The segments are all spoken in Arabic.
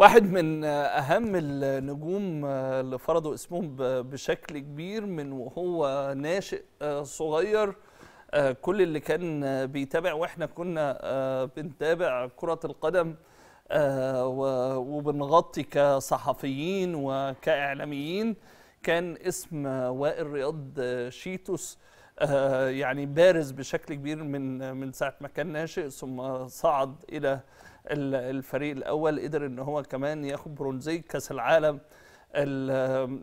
واحد من اهم النجوم اللي فرضوا اسمهم بشكل كبير من وهو ناشئ آه، صغير آه، كل اللي كان بيتابع واحنا كنا آه، بنتابع كرة القدم وبنغطي كصحفيين وكاعلاميين كان اسم وائل رياض شيتوس يعني بارز بشكل كبير من من ساعه ما كان ناشئ ثم صعد الى الفريق الاول قدر ان هو كمان ياخد برونزيه كاس العالم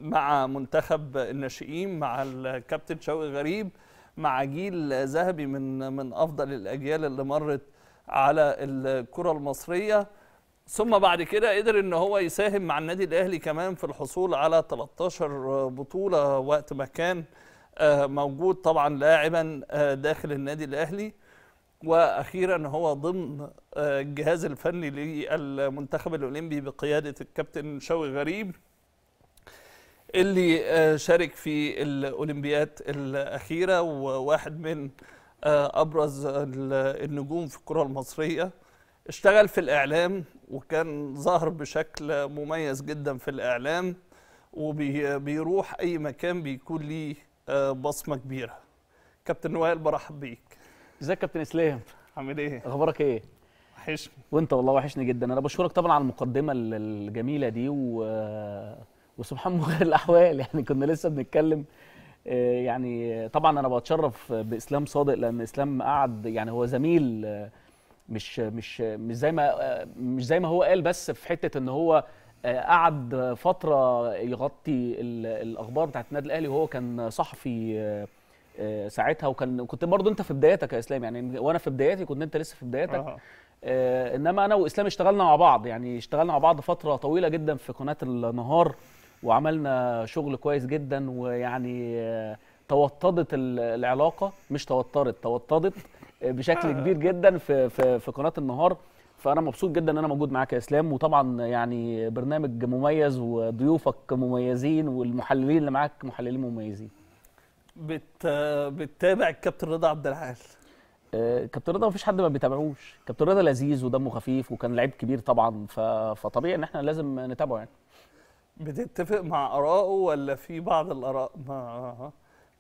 مع منتخب الناشئين مع الكابتن شوقي غريب مع جيل ذهبي من من افضل الاجيال اللي مرت على الكره المصريه ثم بعد كده قدر ان هو يساهم مع النادي الاهلي كمان في الحصول على 13 بطوله وقت ما كان آه، موجود طبعا لاعبا آه، داخل النادي الاهلي واخيرا هو ضمن آه، الجهاز الفني للمنتخب الاولمبي بقياده الكابتن شوقي غريب اللي آه، شارك في الاولمبيات الاخيره وواحد من آه، ابرز النجوم في الكره المصريه اشتغل في الاعلام وكان ظاهر بشكل مميز جدا في الاعلام وبيروح اي مكان بيكون ليه بصمه كبيره كابتن وائل برحب بيك ازيك يا كابتن اسلام عامل ايه اخبارك ايه وحشني وانت والله وحشني جدا انا بشكرك طبعا على المقدمه الجميله دي و... وسبحان مغير الاحوال يعني كنا لسه بنتكلم آه، يعني طبعا انا بتشرف باسلام صادق لان اسلام قعد يعني هو زميل آه، مش مش مش زي ما آه، مش زي ما هو قال بس في حته ان هو قعد فتره يغطي الاخبار بتاعت النادي الاهلي وهو كان صحفي آه، ساعتها وكان كنت برضه انت في بداياتك يا اسلام يعني وانا في بداياتي كنت انت لسه في بداياتك آه. انما انا واسلام اشتغلنا مع بعض يعني اشتغلنا مع بعض فتره طويله جدا في قناه النهار وعملنا شغل كويس جدا ويعني آه، توطدت العلاقه مش توترت توطدت آه، بشكل كبير جدا في في, في قناه النهار فانا مبسوط جدا ان انا موجود معاك يا اسلام وطبعا يعني برنامج مميز وضيوفك مميزين والمحللين اللي معاك محللين مميزين بت... بتتابع الكابتن رضا عبد العال آه، كابتن رضا مفيش حد ما بيتابعوش كابتن رضا لذيذ ودمه خفيف وكان لعيب كبير طبعا ف... فطبيعي ان احنا لازم نتابعه يعني بتتفق مع ارائه ولا في بعض الاراء ما آه.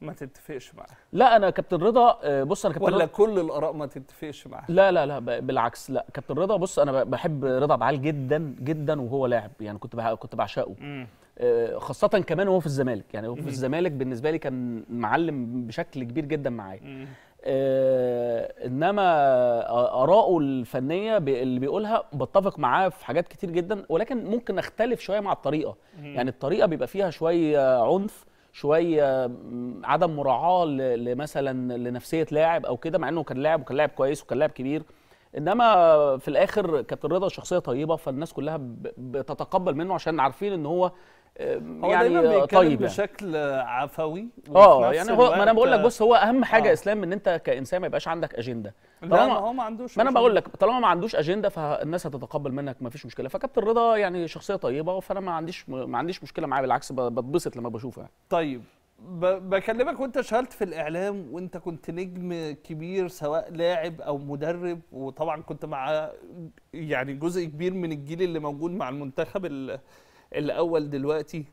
ما تتفقش معاه لا انا كابتن رضا آه، بص انا كابتن ولا رضا كل الاراء ما تتفقش معاه لا لا لا بالعكس لا كابتن رضا بص انا بحب رضا بعال جدا جدا وهو لاعب يعني كنت كنت بعشقه آه، خاصة كمان وهو في الزمالك يعني هو في الزمالك بالنسبة لي كان معلم بشكل كبير جدا معايا آه، انما اراءه الفنيه اللي بيقولها بتفق معاه في حاجات كتير جدا ولكن ممكن اختلف شويه مع الطريقه يعني الطريقه بيبقى فيها شويه عنف شويه عدم مراعاه لمثلا لنفسيه لاعب او كده مع انه كان لاعب وكان لاعب كويس وكان لاعب كبير انما في الاخر كابتن رضا شخصيه طيبه فالناس كلها بتتقبل منه عشان عارفين ان هو هو يعني دايما طيب بشكل عفوي اه يعني هو ما انا بقول لك بص هو اهم حاجه آه. اسلام ان انت كانسان ما يبقاش عندك اجنده طالما هو ما عندوش ما انا بقول لك طالما ما عندوش اجنده فالناس هتتقبل منك ما فيش مشكله فكابتن رضا يعني شخصيه طيبه فانا ما عنديش ما عنديش مشكله معاه بالعكس بتبسط لما بشوفه يعني طيب بكلمك وانت اشتغلت في الاعلام وانت كنت نجم كبير سواء لاعب او مدرب وطبعا كنت مع يعني جزء كبير من الجيل اللي موجود مع المنتخب الاول دلوقتي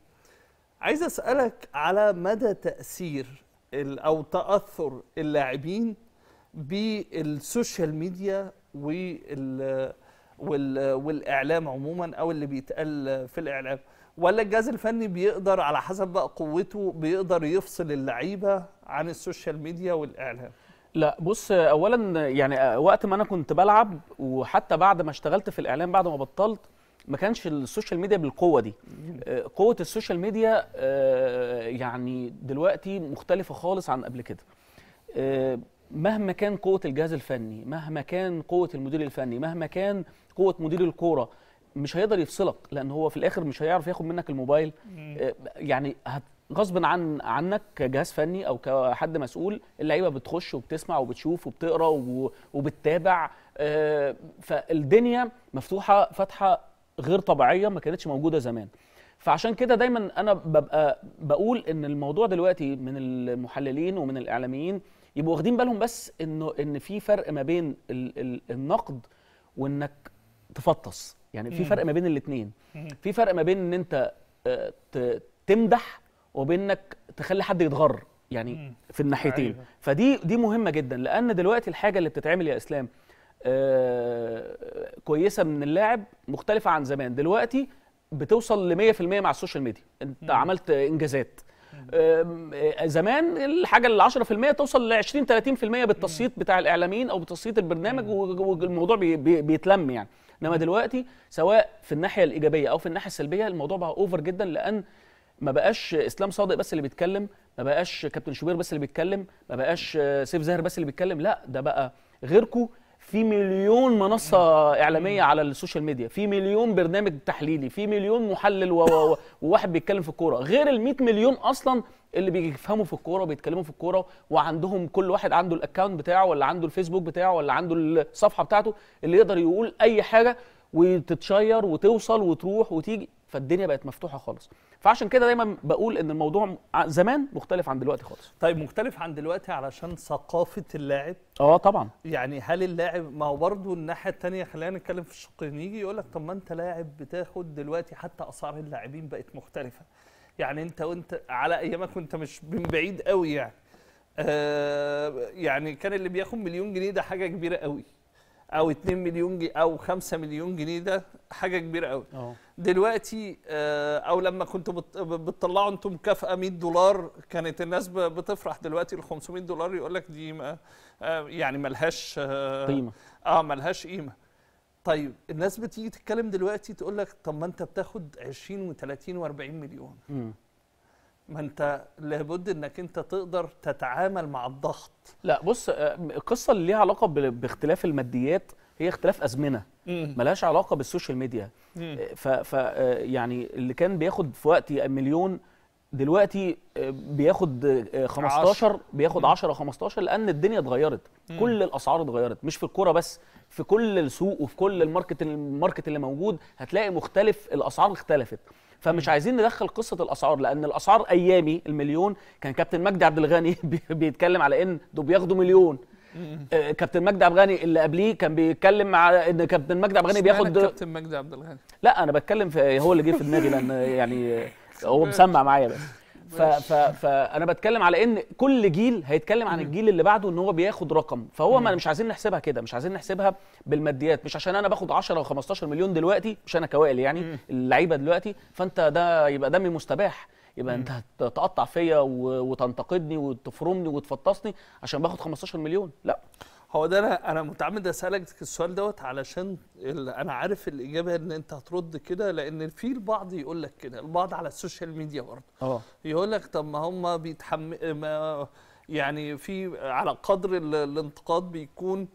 عايز اسالك على مدى تاثير او تاثر اللاعبين بالسوشيال ميديا وال وال والاعلام عموما او اللي بيتقال في الاعلام ولا الجهاز الفني بيقدر على حسب بقى قوته بيقدر يفصل اللعيبه عن السوشيال ميديا والاعلام لا بص اولا يعني وقت ما انا كنت بلعب وحتى بعد ما اشتغلت في الاعلام بعد ما بطلت ما كانش السوشيال ميديا بالقوه دي قوه السوشيال ميديا آه، يعني دلوقتي مختلفه خالص عن قبل كده آه، مهما كان قوه الجهاز الفني مهما كان قوه المدير الفني مهما كان قوه مدير الكوره مش هيقدر يفصلك لان هو في الاخر مش هيعرف ياخد منك الموبايل آه، يعني غصب عن عنك كجهاز فني او كحد مسؤول اللعيبه بتخش وبتسمع وبتشوف وبتقرا وبتتابع آه، فالدنيا مفتوحه فتحه غير طبيعيه ما كانتش موجوده زمان فعشان كده دايما انا ببقى بقول ان الموضوع دلوقتي من المحللين ومن الاعلاميين يبقوا واخدين بالهم بس انه ان في فرق ما بين ال ال النقد وانك تفطس يعني في فرق ما بين الاثنين في فرق ما بين ان انت آه، تمدح وبين انك تخلي حد يتغر يعني في الناحيتين أيوة. فدي دي مهمه جدا لان دلوقتي الحاجه اللي بتتعمل يا اسلام آه، كويسه من اللاعب مختلفه عن زمان دلوقتي بتوصل ل 100% مع السوشيال ميديا انت عملت انجازات أه، زمان الحاجه ال 10% توصل ل 20 30% بالتصييت بتاع الاعلاميين او بتصييت البرنامج والموضوع بي بي بيتلم يعني انما دلوقتي سواء في الناحيه الايجابيه او في الناحيه السلبيه الموضوع بقى اوفر جدا لان ما بقاش اسلام صادق بس اللي بيتكلم ما بقاش كابتن شوبير بس اللي بيتكلم ما بقاش سيف زاهر بس اللي بيتكلم لا ده بقى غيركم في مليون منصه اعلاميه على السوشيال ميديا في مليون برنامج تحليلي في مليون محلل وواحد بيتكلم في الكوره غير ال مليون اصلا اللي بيفهموا في الكوره وبيتكلموا في الكوره وعندهم كل واحد عنده الاكونت بتاعه ولا عنده الفيسبوك بتاعه ولا عنده الصفحه بتاعته اللي يقدر يقول اي حاجه وتتشير وتوصل وتروح وتيجي فالدنيا بقت مفتوحه خالص فعشان كده دايما بقول ان الموضوع زمان مختلف عن دلوقتي خالص طيب مختلف عن دلوقتي علشان ثقافه اللاعب اه طبعا يعني هل اللاعب ما هو برضه الناحيه الثانيه خلينا نتكلم في الشق يجي يقول لك طب ما انت لاعب بتاخد دلوقتي حتى اسعار اللاعبين بقت مختلفه يعني انت وانت على ايامك وانت مش من بعيد قوي يعني آه يعني كان اللي بياخد مليون جنيه ده حاجه كبيره قوي او 2 مليون جنيه او 5 مليون جنيه ده حاجه كبيره قوي أه. دلوقتي آه، او لما كنتوا بتطلعوا انتم مكافاه 100 دولار كانت الناس بتفرح دلوقتي ال 500 دولار يقول لك دي ما آه، يعني ملهاش قيمه اه ملهاش قيمه طيب الناس بتيجي تتكلم دلوقتي تقول لك طب ما انت بتاخد 20 و30 و40 مليون م. ما انت لابد انك انت تقدر تتعامل مع الضغط لا بص القصه آه، اللي ليها علاقه باختلاف الماديات هي اختلاف ازمنه ملهاش علاقه بالسوشيال ميديا آه، ف, ف آه، يعني اللي كان بياخد في وقتي مليون دلوقتي بياخد 15 عشر. بياخد 10 15 لان الدنيا اتغيرت كل الاسعار اتغيرت مش في الكوره بس في كل السوق وفي كل الماركت الماركت اللي موجود هتلاقي مختلف الاسعار اختلفت فمش عايزين ندخل قصه الاسعار لان الاسعار ايامي المليون كان كابتن مجدي عبد الغني بيتكلم على ان دول بياخدوا مليون آه، كابتن مجدي عبد الغني اللي قبليه كان بيتكلم مع ان كابتن مجدي عبد الغني بياخد كابتن مجدي عبد الغني لا انا بتكلم في هو اللي جه في دماغي لان يعني هو مسمع معايا بس ف ف فانا بتكلم على ان كل جيل هيتكلم عن الجيل اللي بعده ان هو بياخد رقم فهو ما مش عايزين نحسبها كده مش عايزين نحسبها بالماديات مش عشان انا باخد 10 و15 مليون دلوقتي مش انا كوائل يعني اللعيبه دلوقتي فانت ده يبقى دمي مستباح يبقى انت هتقطع فيا وتنتقدني وتفرمني وتفطسني عشان باخد 15 مليون لا هو ده انا انا متعمد اسالك السؤال دوت علشان انا عارف الاجابه ان انت هترد كده لان في البعض يقول لك كده البعض على السوشيال ميديا برضه اه يقول لك طب ما هم بيتحمل يعني في على قدر الانتقاد بيكون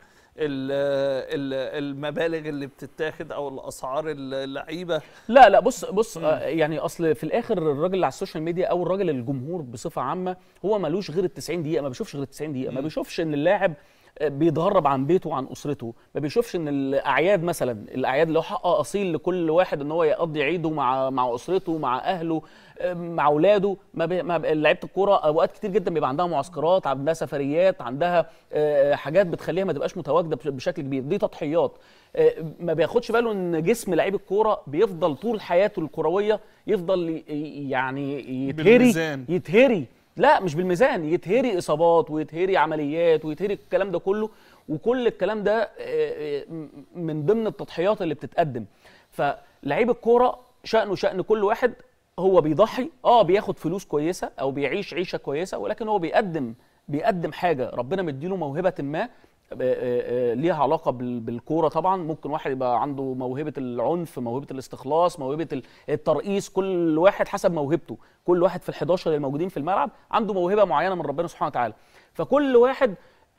المبالغ اللي بتتاخد او الاسعار اللعيبه لا لا بص بص م. آه، يعني اصل في الاخر الراجل اللي على السوشيال ميديا او الراجل الجمهور بصفه عامه هو ملوش غير ال 90 دقيقه ما بيشوفش غير ال 90 دقيقه ما بيشوفش ان اللاعب بيتغرب عن بيته وعن اسرته ما بيشوفش ان الاعياد مثلا الاعياد اللي هو حق اصيل لكل واحد ان هو يقضي عيده مع مع اسرته مع اهله مع اولاده ما, بي... ما بي... لعيبه الكوره اوقات كتير جدا بيبقى عندها معسكرات عندها سفريات عندها آه، حاجات بتخليها ما تبقاش متواجده بشكل كبير دي تضحيات آه، ما بياخدش باله ان جسم لعيب الكوره بيفضل طول حياته الكرويه يفضل يعني يتهري بالميزان. يتهري لا مش بالميزان يتهري اصابات ويتهري عمليات ويتهري الكلام ده كله وكل الكلام ده آه، آه، من ضمن التضحيات اللي بتتقدم فلعيب الكوره شانه شان كل واحد هو بيضحي اه بياخد فلوس كويسه او بيعيش عيشه كويسه ولكن هو بيقدم بيقدم حاجه ربنا مديله موهبه ما آه، آه، آه، ليها علاقه بالكوره طبعا ممكن واحد يبقى عنده موهبه العنف موهبه الاستخلاص موهبه الترقيص كل واحد حسب موهبته كل واحد في ال11 اللي موجودين في الملعب عنده موهبه معينه من ربنا سبحانه وتعالى فكل واحد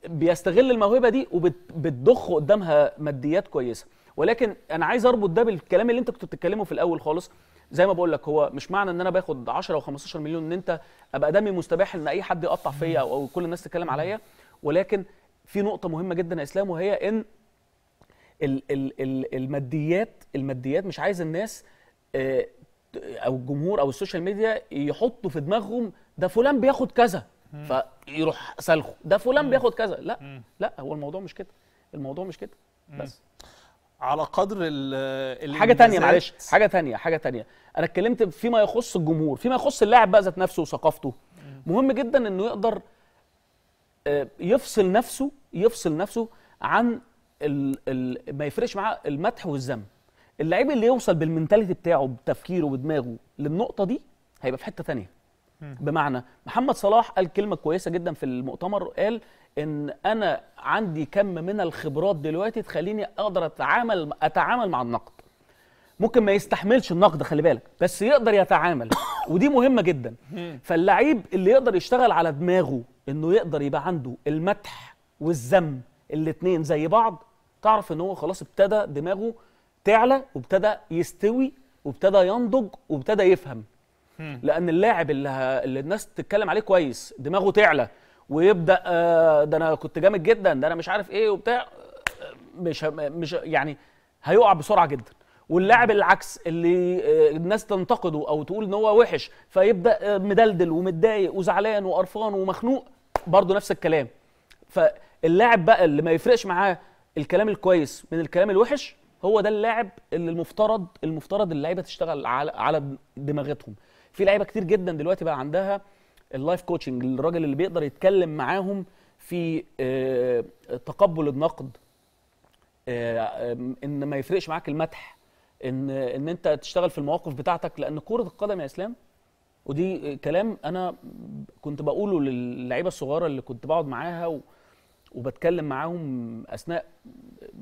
بيستغل الموهبه دي وبتضخ قدامها ماديات كويسه ولكن انا عايز اربط ده بالكلام اللي انت كنت بتتكلمه في الاول خالص زي ما بقول لك هو مش معنى ان انا باخد 10 او 15 مليون ان انت ابقى دمي مستباح ان اي حد يقطع فيا او كل الناس تتكلم عليا ولكن في نقطه مهمه جدا يا اسلام وهي ان الماديات الماديات مش عايز الناس آه، او الجمهور او السوشيال ميديا يحطوا في دماغهم ده فلان بياخد كذا فيروح سالخه ده فلان بياخد كذا لا لا هو الموضوع مش كده الموضوع مش كده بس على قدر ال حاجه تانية معلش حاجه تانية حاجه تانية انا اتكلمت فيما يخص الجمهور فيما يخص اللاعب بقى ذات نفسه وثقافته مهم جدا انه يقدر آه، يفصل نفسه يفصل نفسه عن ال ال ما يفرقش معاه المدح والذم اللعيب اللي يوصل بالمنتاليتي بتاعه بتفكيره بدماغه للنقطه دي هيبقى في حته ثانيه بمعنى محمد صلاح قال كلمه كويسه جدا في المؤتمر قال ان انا عندي كم من الخبرات دلوقتي تخليني اقدر اتعامل اتعامل مع النقد ممكن ما يستحملش النقد خلي بالك بس يقدر يتعامل ودي مهمه جدا فاللعيب اللي يقدر يشتغل على دماغه انه يقدر يبقى عنده المدح والذم الاتنين زي بعض تعرف ان هو خلاص ابتدى دماغه تعلى وابتدى يستوي وابتدى ينضج وابتدى يفهم لان اللاعب اللي, اللي الناس تتكلم عليه كويس دماغه تعلى ويبدا آه، ده انا كنت جامد جدا ده انا مش عارف ايه وبتاع آه، مش مش يعني هيقع بسرعه جدا واللاعب العكس اللي آه، الناس تنتقده او تقول ان هو وحش فيبدا مدلدل ومتضايق وزعلان وقرفان ومخنوق برضه نفس الكلام ف اللاعب بقى اللي ما يفرقش معاه الكلام الكويس من الكلام الوحش هو ده اللاعب اللي المفترض المفترض اللعيبه تشتغل على على دماغتهم في لعيبه كتير جدا دلوقتي بقى عندها اللايف كوتشنج الراجل اللي بيقدر يتكلم معاهم في آه، تقبل النقد آه، ان ما يفرقش معاك المدح ان ان انت تشتغل في المواقف بتاعتك لان كره القدم يا اسلام ودي كلام انا كنت بقوله للعيبه الصغيره اللي كنت بقعد معاها و وبتكلم معاهم اثناء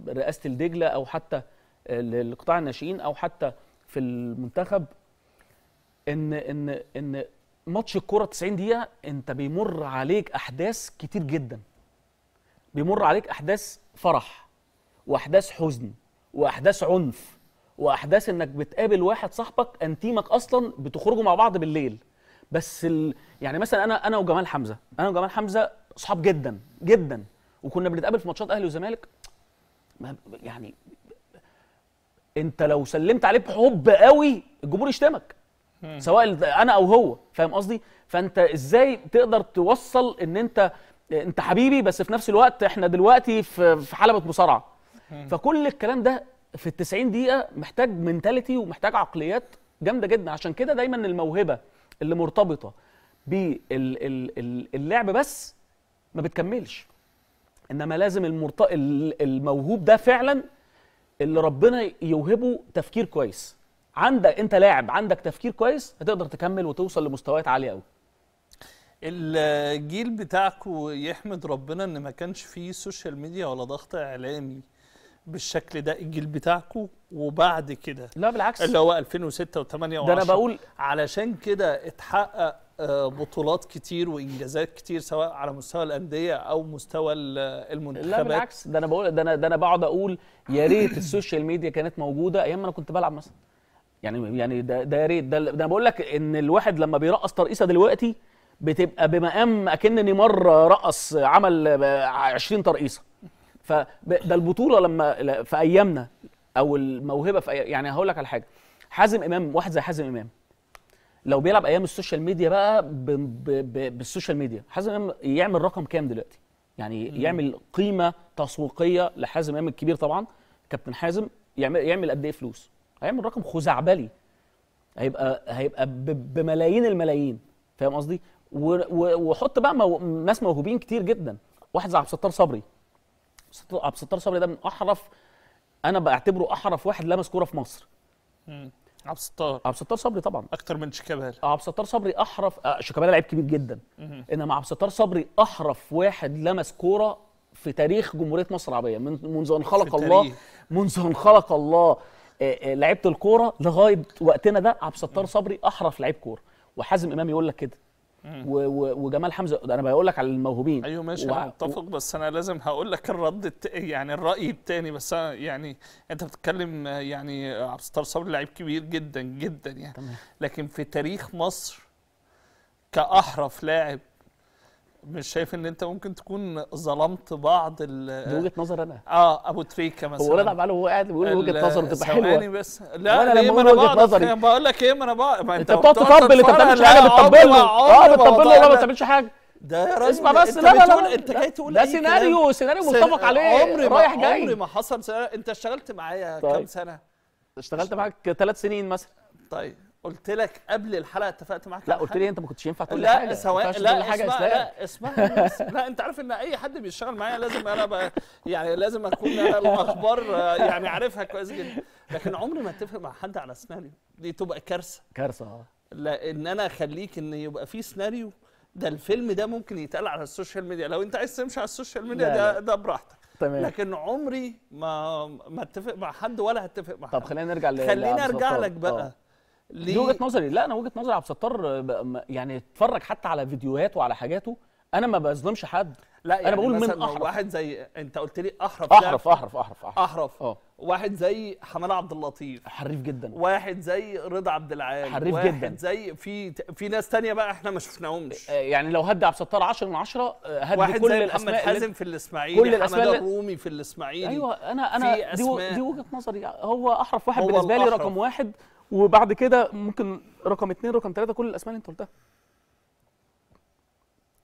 رئاسه الدجله او حتى لقطاع الناشئين او حتى في المنتخب ان ان ان ماتش الكوره 90 دقيقه انت بيمر عليك احداث كتير جدا بيمر عليك احداث فرح واحداث حزن واحداث عنف واحداث انك بتقابل واحد صاحبك انتيمك اصلا بتخرجوا مع بعض بالليل بس ال... يعني مثلا انا انا وجمال حمزه انا وجمال حمزه اصحاب جدا جدا وكنا بنتقابل في ماتشات اهلي وزمالك يعني انت لو سلمت عليه بحب قوي الجمهور يشتمك سواء انا او هو فاهم قصدي فانت ازاي تقدر توصل ان انت انت حبيبي بس في نفس الوقت احنا دلوقتي في حلبة مصارعه فكل الكلام ده في ال 90 دقيقه محتاج منتاليتي ومحتاج عقليات جامده جدا عشان كده دايما الموهبه اللي مرتبطه باللعب بس ما بتكملش انما لازم المرت... الموهوب ده فعلا اللي ربنا يوهبه تفكير كويس عندك انت لاعب عندك تفكير كويس هتقدر تكمل وتوصل لمستويات عاليه قوي الجيل بتاعكم يحمد ربنا ان ما كانش فيه سوشيال ميديا ولا ضغط اعلامي بالشكل ده الجيل بتاعكم وبعد كده لا بالعكس اللي هو 2006 و8 و10 ده انا بقول علشان كده اتحقق بطولات كتير وانجازات كتير سواء على مستوى الانديه او مستوى المنتخبات لا بالعكس ده انا بقول ده انا ده انا بقعد اقول يا ريت السوشيال ميديا كانت موجوده ايام ما انا كنت بلعب مثلا يعني يعني ده ده يا ريت ده, ده انا بقول لك ان الواحد لما بيرقص ترقيصه دلوقتي بتبقى بمقام اكن نيمار رقص عمل 20 ترقيصه فده البطوله لما في ايامنا او الموهبه في أي... يعني هقول لك على حاجه حازم امام واحد زي حازم امام لو بيلعب ايام السوشيال ميديا بقى بـ بـ بـ بالسوشيال ميديا حازم امام يعمل رقم كام دلوقتي يعني مم. يعمل قيمه تسويقيه لحازم امام الكبير طبعا كابتن حازم يعمل يعمل قد ايه فلوس هيعمل رقم خزعبلي هيبقى هيبقى بملايين الملايين فاهم قصدي وحط بقى مو... ناس موهوبين كتير جدا واحد زي عبد الستار صبري عبد الستار صبري ده من احرف انا بعتبره احرف واحد لمس كوره في مصر مم. عبد الستار عبد الستار صبري طبعا اكتر من شيكابالا آه، عبد الستار صبري احرف آه شيكابالا لعيب كبير جدا مه. انما عبد الستار صبري احرف واحد لمس كوره في تاريخ جمهوريه مصر العربيه من منذ ان خلق الله منذ ان خلق الله آه، آه، لعيبه الكوره لغايه وقتنا ده عبد الستار صبري احرف لعيب كوره وحازم امام يقول لك كده وجمال حمزه انا بقول لك على الموهوبين ايوه ماشي و... اتفق بس انا لازم هقول لك الرد الت... يعني الراي الثاني بس أنا يعني انت بتتكلم يعني عبد الستار صبري لعيب كبير جدا جدا يعني تمام. لكن في تاريخ مصر كاحرف لاعب مش شايف ان انت ممكن تكون ظلمت بعض ال دي وجهه نظر انا اه ابو تريكه مثلا هو رضا عباله وهو قاعد بيقول وجهه نظر بتبقى حلوه بس لا انا لما بقول وجهه نظري بقول لك ايه ما انا بقى ما انت بتقعد تطبل انت بتعمل بتعملش حاجه بتطبل اه بتطبل له ما بتعملش حاجه ده يا راجل اسمع بس لا لا لا انت جاي تقول ده إيه سيناريو سيناريو متفق عليه عمري رايح جاي عمري ما حصل انت اشتغلت معايا كام طيب. سنه؟ اشتغلت معاك ثلاث سنين مثلا طيب قلت لك قبل الحلقه اتفقت معاك لا قلت لي انت ما كنتش ينفع تقول لا حاجه سواء لا لا حاجه اسمع لا اسمع لا انت عارف ان اي حد بيشتغل معايا لازم انا يعني لازم اكون انا الاخبار يعني عارفها كويس جدا لكن عمري ما اتفق مع حد على سيناريو دي تبقى كارثه كارثه اه لان انا اخليك ان يبقى في سيناريو ده الفيلم ده ممكن يتقال على السوشيال ميديا لو انت عايز تمشي على السوشيال ميديا ده ده براحتك تمام لكن عمري ما ما اتفق مع حد ولا هتفق مع حد طب خلينا نرجع خلينا ارجع لك بقى أوه. دي وجهه نظري لا انا وجهه نظري عبد الستار يعني اتفرج حتى على فيديوهاته وعلى حاجاته انا ما بظلمش حد لا يعني انا بقول من احرف واحد زي انت قلت لي احرف احرف احرف احرف احرف, أحرف. اه واحد زي حمال عبد اللطيف حريف جدا واحد زي رضا عبد العال حريف واحد جدا زي في في ناس تانية بقى احنا ما شفناهمش آه، يعني لو هدي عبد الستار 10 من 10 آه، هدي واحد كل زي الاسماء محمد حازم في الاسماعيلي كل الاسماء الرومي في الاسماعيلي ايوه انا انا دي, دي وجهه نظري هو احرف واحد هو بالنسبه لي رقم واحد وبعد كده ممكن رقم اثنين رقم ثلاثه كل الاسماء اللي انت قلتها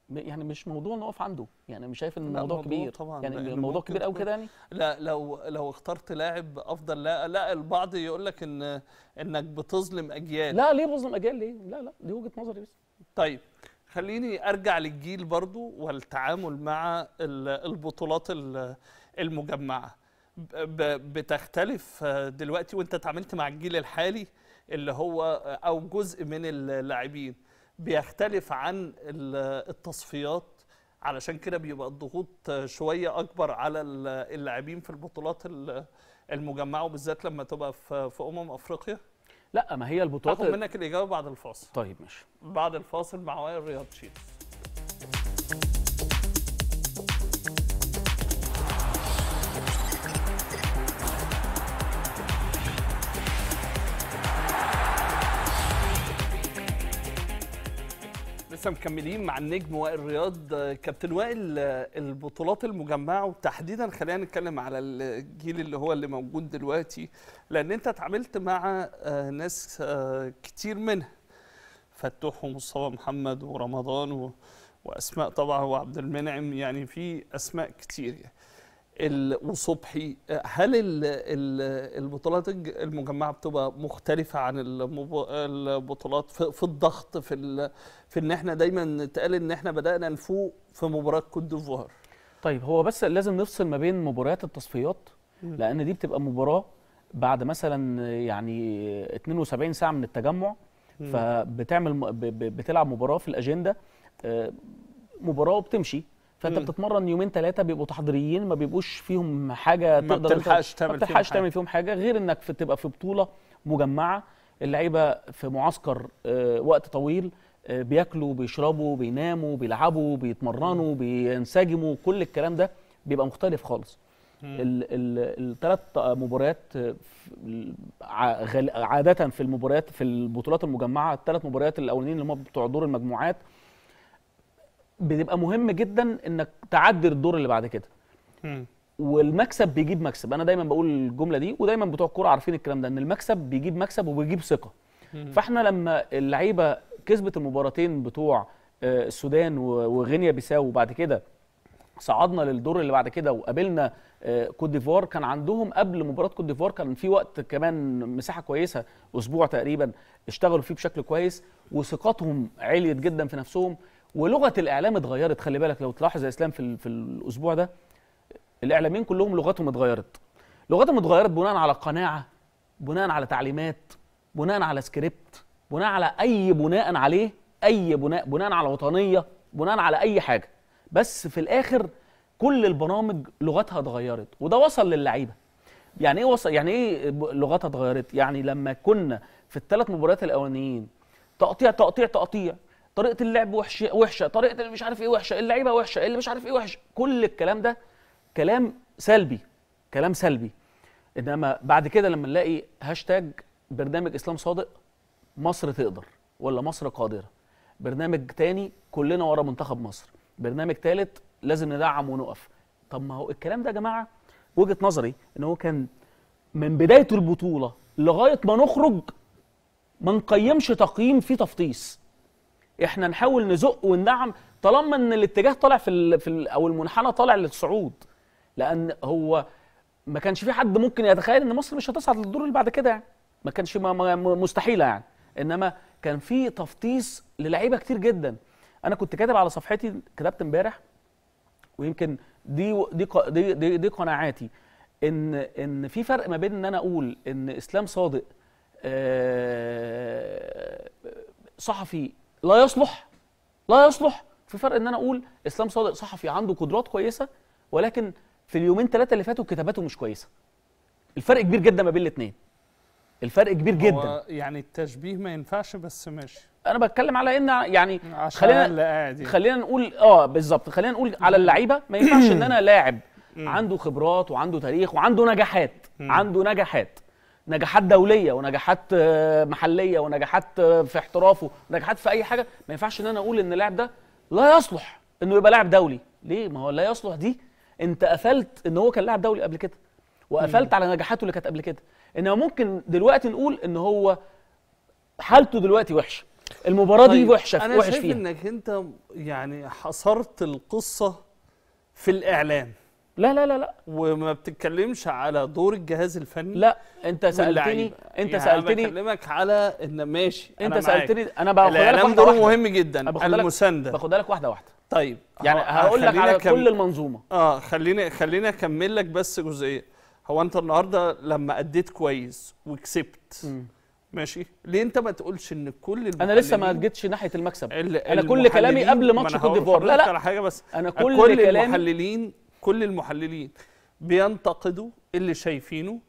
يعني مش موضوع نقف عنده يعني مش شايف ان الموضوع كبير طبعا يعني الموضوع كبير قوي كده يعني لا لو لو اخترت لاعب افضل لا لا البعض يقول لك ان انك بتظلم اجيال لا ليه بظلم اجيال ليه لا لا دي وجهه نظري بس طيب خليني ارجع للجيل برضو والتعامل مع البطولات المجمعه بتختلف دلوقتي وانت اتعاملت مع الجيل الحالي اللي هو او جزء من اللاعبين بيختلف عن التصفيات علشان كده بيبقى الضغوط شويه اكبر على اللاعبين في البطولات المجمعه وبالذات لما تبقى في في امم افريقيا لا ما هي البطولات هاخد منك الاجابه بعد الفاصل طيب ماشي بعد الفاصل مع وائل رياض شيتس لسه مكملين مع النجم وائل رياض كابتن وائل البطولات المجمعه وتحديدا خلينا نتكلم على الجيل اللي هو اللي موجود دلوقتي لان انت اتعاملت مع آه، ناس آه، كتير منها فتوح ومصطفى محمد ورمضان واسماء طبعا وعبد المنعم يعني في اسماء كتير يعني وصبحي هل البطولات المجمعه بتبقى مختلفه عن البطولات في الضغط في في ان احنا دايما اتقال ان احنا بدانا نفوق في مباراه كوت ديفوار طيب هو بس لازم نفصل ما بين مباريات التصفيات لان دي بتبقى مباراه بعد مثلا يعني 72 ساعه من التجمع فبتعمل بتلعب مباراه في الاجنده آه، مباراه وبتمشي فانت بتتمرن يومين ثلاثه بيبقوا تحضيريين ما بيبقوش فيهم حاجه ما تقدر بتلحقش تعمل ما بتلحقش تعمل فيهم حاجه غير انك في تبقى في بطوله مجمعه اللعيبه في معسكر آه، وقت طويل آه، بياكلوا بيشربوا بيناموا بيلعبوا بيتمرنوا بينسجموا كل الكلام ده بيبقى مختلف خالص الثلاث مباريات آه، عاده في المباريات في البطولات المجمعه الثلاث مباريات الاولانيين اللي هم بتوع دور المجموعات بتبقى مهم جدا انك تعدي الدور اللي بعد كده والمكسب بيجيب مكسب انا دايما بقول الجمله دي ودايما بتوع الكوره عارفين الكلام ده ان المكسب بيجيب مكسب وبيجيب ثقه فاحنا لما اللعيبه كسبت المباراتين بتوع آه، السودان وغينيا بيساو وبعد كده صعدنا للدور اللي بعد كده وقابلنا آه، كوت ديفوار كان عندهم قبل مباراه كوت ديفوار كان في وقت كمان مساحه كويسه اسبوع تقريبا اشتغلوا فيه بشكل كويس وثقتهم عليت جدا في نفسهم ولغه الاعلام اتغيرت خلي بالك لو تلاحظ يا اسلام في, في الاسبوع ده الاعلاميين كلهم لغتهم اتغيرت لغتهم اتغيرت بناء على قناعه بناء على تعليمات بناء على سكريبت بناء على اي بناء عليه اي بناء بناء على وطنيه بناء على اي حاجه بس في الاخر كل البرامج لغتها اتغيرت وده وصل للعيبه يعني ايه وصل يعني ايه لغتها اتغيرت يعني لما كنا في الثلاث مباريات الاولانيين تقطيع تقطيع تقطيع طريقه اللعب وحشه وحشه طريقه اللي مش عارف ايه وحشه اللعيبه وحشه اللي مش عارف ايه وحشه كل الكلام ده كلام سلبي كلام سلبي انما بعد كده لما نلاقي هاشتاج برنامج اسلام صادق مصر تقدر ولا مصر قادره برنامج تاني كلنا ورا منتخب مصر برنامج تالت لازم ندعم ونقف طب ما هو الكلام ده يا جماعه وجهه نظري ان هو كان من بدايه البطوله لغايه ما نخرج ما نقيمش تقييم فيه تفطيس احنا نحاول نزق وندعم طالما ان الاتجاه طالع في, ال... في ال... او المنحنى طالع للصعود لان هو ما كانش في حد ممكن يتخيل ان مصر مش هتصعد للدور اللي بعد كده يعني ما كانش ما... ما... مستحيله يعني انما كان في تفطيس للعيبه كتير جدا انا كنت كاتب على صفحتي كتبت امبارح ويمكن دي دي دي دي, دي قناعاتي ان ان في فرق ما بين ان انا اقول ان اسلام صادق آه، صحفي لا يصلح لا يصلح في فرق ان انا اقول اسلام صادق صحفي عنده قدرات كويسه ولكن في اليومين ثلاثه اللي فاتوا كتاباته مش كويسه الفرق كبير جدا ما بين الاثنين الفرق كبير جدا هو يعني التشبيه ما ينفعش بس ماشي انا بتكلم على ان يعني خلينا يعني. خلينا نقول اه بالظبط خلينا نقول على اللعيبه ما ينفعش ان انا لاعب عنده خبرات وعنده تاريخ وعنده نجاحات عنده نجاحات نجاحات دوليه ونجاحات آه، محليه ونجاحات آه، في احترافه نجاحات في اي حاجه ما ينفعش ان انا اقول ان اللاعب ده لا يصلح انه يبقى لاعب دولي ليه ما هو لا يصلح دي انت قفلت ان هو كان لاعب دولي قبل كده وقفلت على نجاحاته اللي كانت قبل كده انما ممكن دلوقتي نقول ان هو حالته دلوقتي وحشه المباراه طيب دي وحشه انا وحش شايف فيها. انك انت يعني حصرت القصه في الاعلان لا لا لا لا وما بتتكلمش على دور الجهاز الفني لا انت سالتني انت يعني سالتني انا بكلمك على ان ماشي انت أنا سالتني انا باخد لك واحده دوره مهم جدا المسانده باخد لك واحده واحده طيب يعني هقول لك على كم... كل المنظومه اه خليني خليني اكمل لك بس جزئيه هو انت النهارده لما اديت كويس وكسبت م. ماشي ليه انت ما تقولش ان كل انا لسه ما جيتش ناحيه المكسب انا كل كلامي قبل ماتش كوت ديفوار لا لا حاجه بس انا كل, كل كلامي المحللين كل المحللين بينتقدوا اللي شايفينه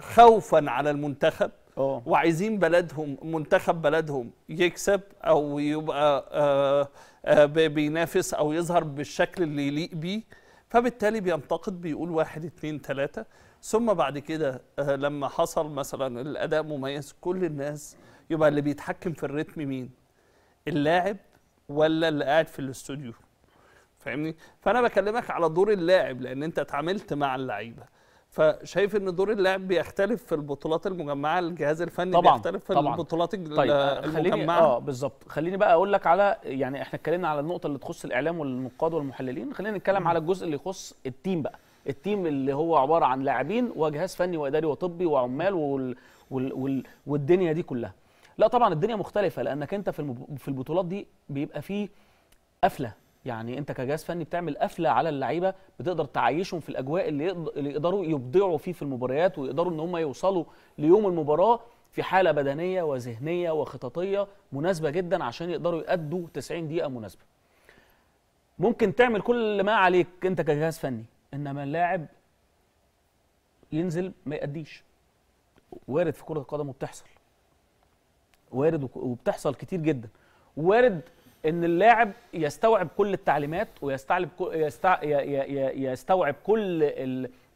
خوفا على المنتخب أوه. وعايزين بلدهم منتخب بلدهم يكسب او يبقى آآ آه، آآ آه، بينافس او يظهر بالشكل اللي يليق بيه فبالتالي بينتقد بيقول واحد اتنين تلاته ثم بعد كده آه، لما حصل مثلا الاداء مميز كل الناس يبقى اللي بيتحكم في الريتم مين؟ اللاعب ولا اللي قاعد في الاستوديو؟ فاهمني فانا بكلمك على دور اللاعب لان انت اتعاملت مع اللعيبه فشايف ان دور اللاعب بيختلف في البطولات المجمعه الجهاز الفني طبعا بيختلف في طبعا البطولات طيب آه، المجمعه اه بالظبط خليني بقى اقول لك على يعني احنا اتكلمنا على النقطه اللي تخص الاعلام والنقاد والمحللين خلينا نتكلم على الجزء اللي يخص التيم بقى التيم اللي هو عباره عن لاعبين وجهاز فني واداري وطبي وعمال وال وال وال والدنيا دي كلها لا طبعا الدنيا مختلفه لانك انت في في البطولات دي بيبقى فيه قفله يعني انت كجهاز فني بتعمل قفله على اللعيبه بتقدر تعيشهم في الاجواء اللي, يقدروا يبدعوا فيه في المباريات ويقدروا ان هم يوصلوا ليوم المباراه في حاله بدنيه وذهنيه وخططيه مناسبه جدا عشان يقدروا يأدوا 90 دقيقه مناسبه. ممكن تعمل كل ما عليك انت كجهاز فني انما اللاعب ينزل ما يأديش. وارد في كره القدم وبتحصل. وارد وبتحصل كتير جدا. وارد ان اللاعب يستوعب كل التعليمات ويستوعب يستوعب كل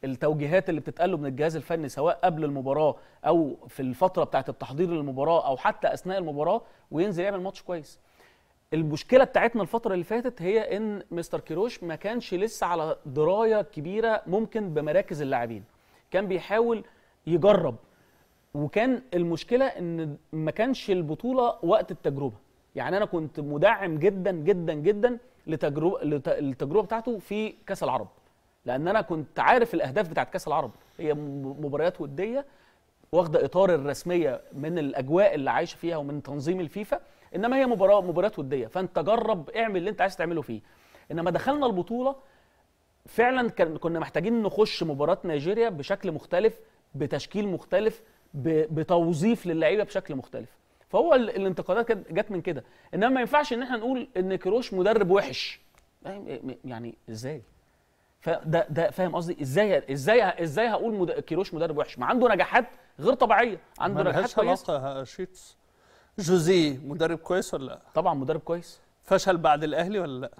التوجيهات اللي بتتقال له من الجهاز الفني سواء قبل المباراه او في الفتره بتاعه التحضير للمباراه او حتى اثناء المباراه وينزل يعمل ماتش كويس المشكله بتاعتنا الفتره اللي فاتت هي ان مستر كيروش ما كانش لسه على درايه كبيره ممكن بمراكز اللاعبين كان بيحاول يجرب وكان المشكله ان ما كانش البطوله وقت التجربه يعني انا كنت مدعم جدا جدا جدا لتجربه التجربه بتاعته في كاس العرب لان انا كنت عارف الاهداف بتاعت كاس العرب هي مباريات وديه واخده اطار الرسميه من الاجواء اللي عايشه فيها ومن تنظيم الفيفا انما هي مباراه مباريات وديه فانت جرب اعمل اللي انت عايز تعمله فيه انما دخلنا البطوله فعلا كان كنا محتاجين نخش مباراه نيجيريا بشكل مختلف بتشكيل مختلف بتوظيف للعيبه بشكل مختلف فهو الانتقادات جت من كده انما ما ينفعش ان احنا نقول ان كروش مدرب وحش إيه؟ يعني ازاي فده ده فاهم قصدي ازاي ازاي ازاي هقول مد... كيروش مدرب وحش ما عنده نجاحات غير طبيعيه عنده نجاحات كويسه علاقه شيتس جوزيه مدرب كويس ولا لا طبعا مدرب كويس فشل بعد الاهلي ولا لا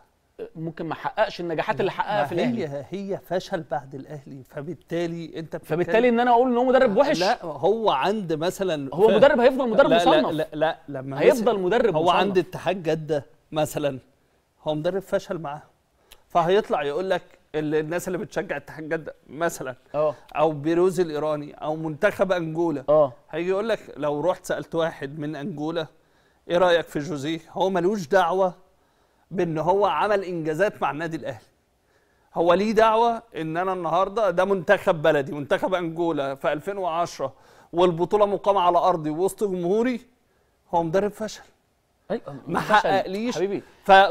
ممكن ما حققش النجاحات اللي حققها في الاهلي هي هي فشل بعد الاهلي فبالتالي انت فبالتالي, فبالتالي ان انا اقول ان هو مدرب وحش لا هو عند مثلا هو ف... مدرب هيفضل مدرب لا مصنف لا لا, لا لما هيفضل مدرب هو مصنف. عند اتحاد جده مثلا هو مدرب فشل معاه فهيطلع يقول لك الناس اللي بتشجع اتحاد جده مثلا أوه. او بيروز الايراني او منتخب انجولا اه هيجي يقول لك لو رحت سالت واحد من انجولا ايه رايك في جوزيه هو ملوش دعوه بان هو عمل انجازات مع النادي الاهلي هو ليه دعوه ان انا النهارده ده منتخب بلدي منتخب انجولا في 2010 والبطوله مقامه على ارضي وسط جمهوري هو مدرب فشل أيوة، ما حققليش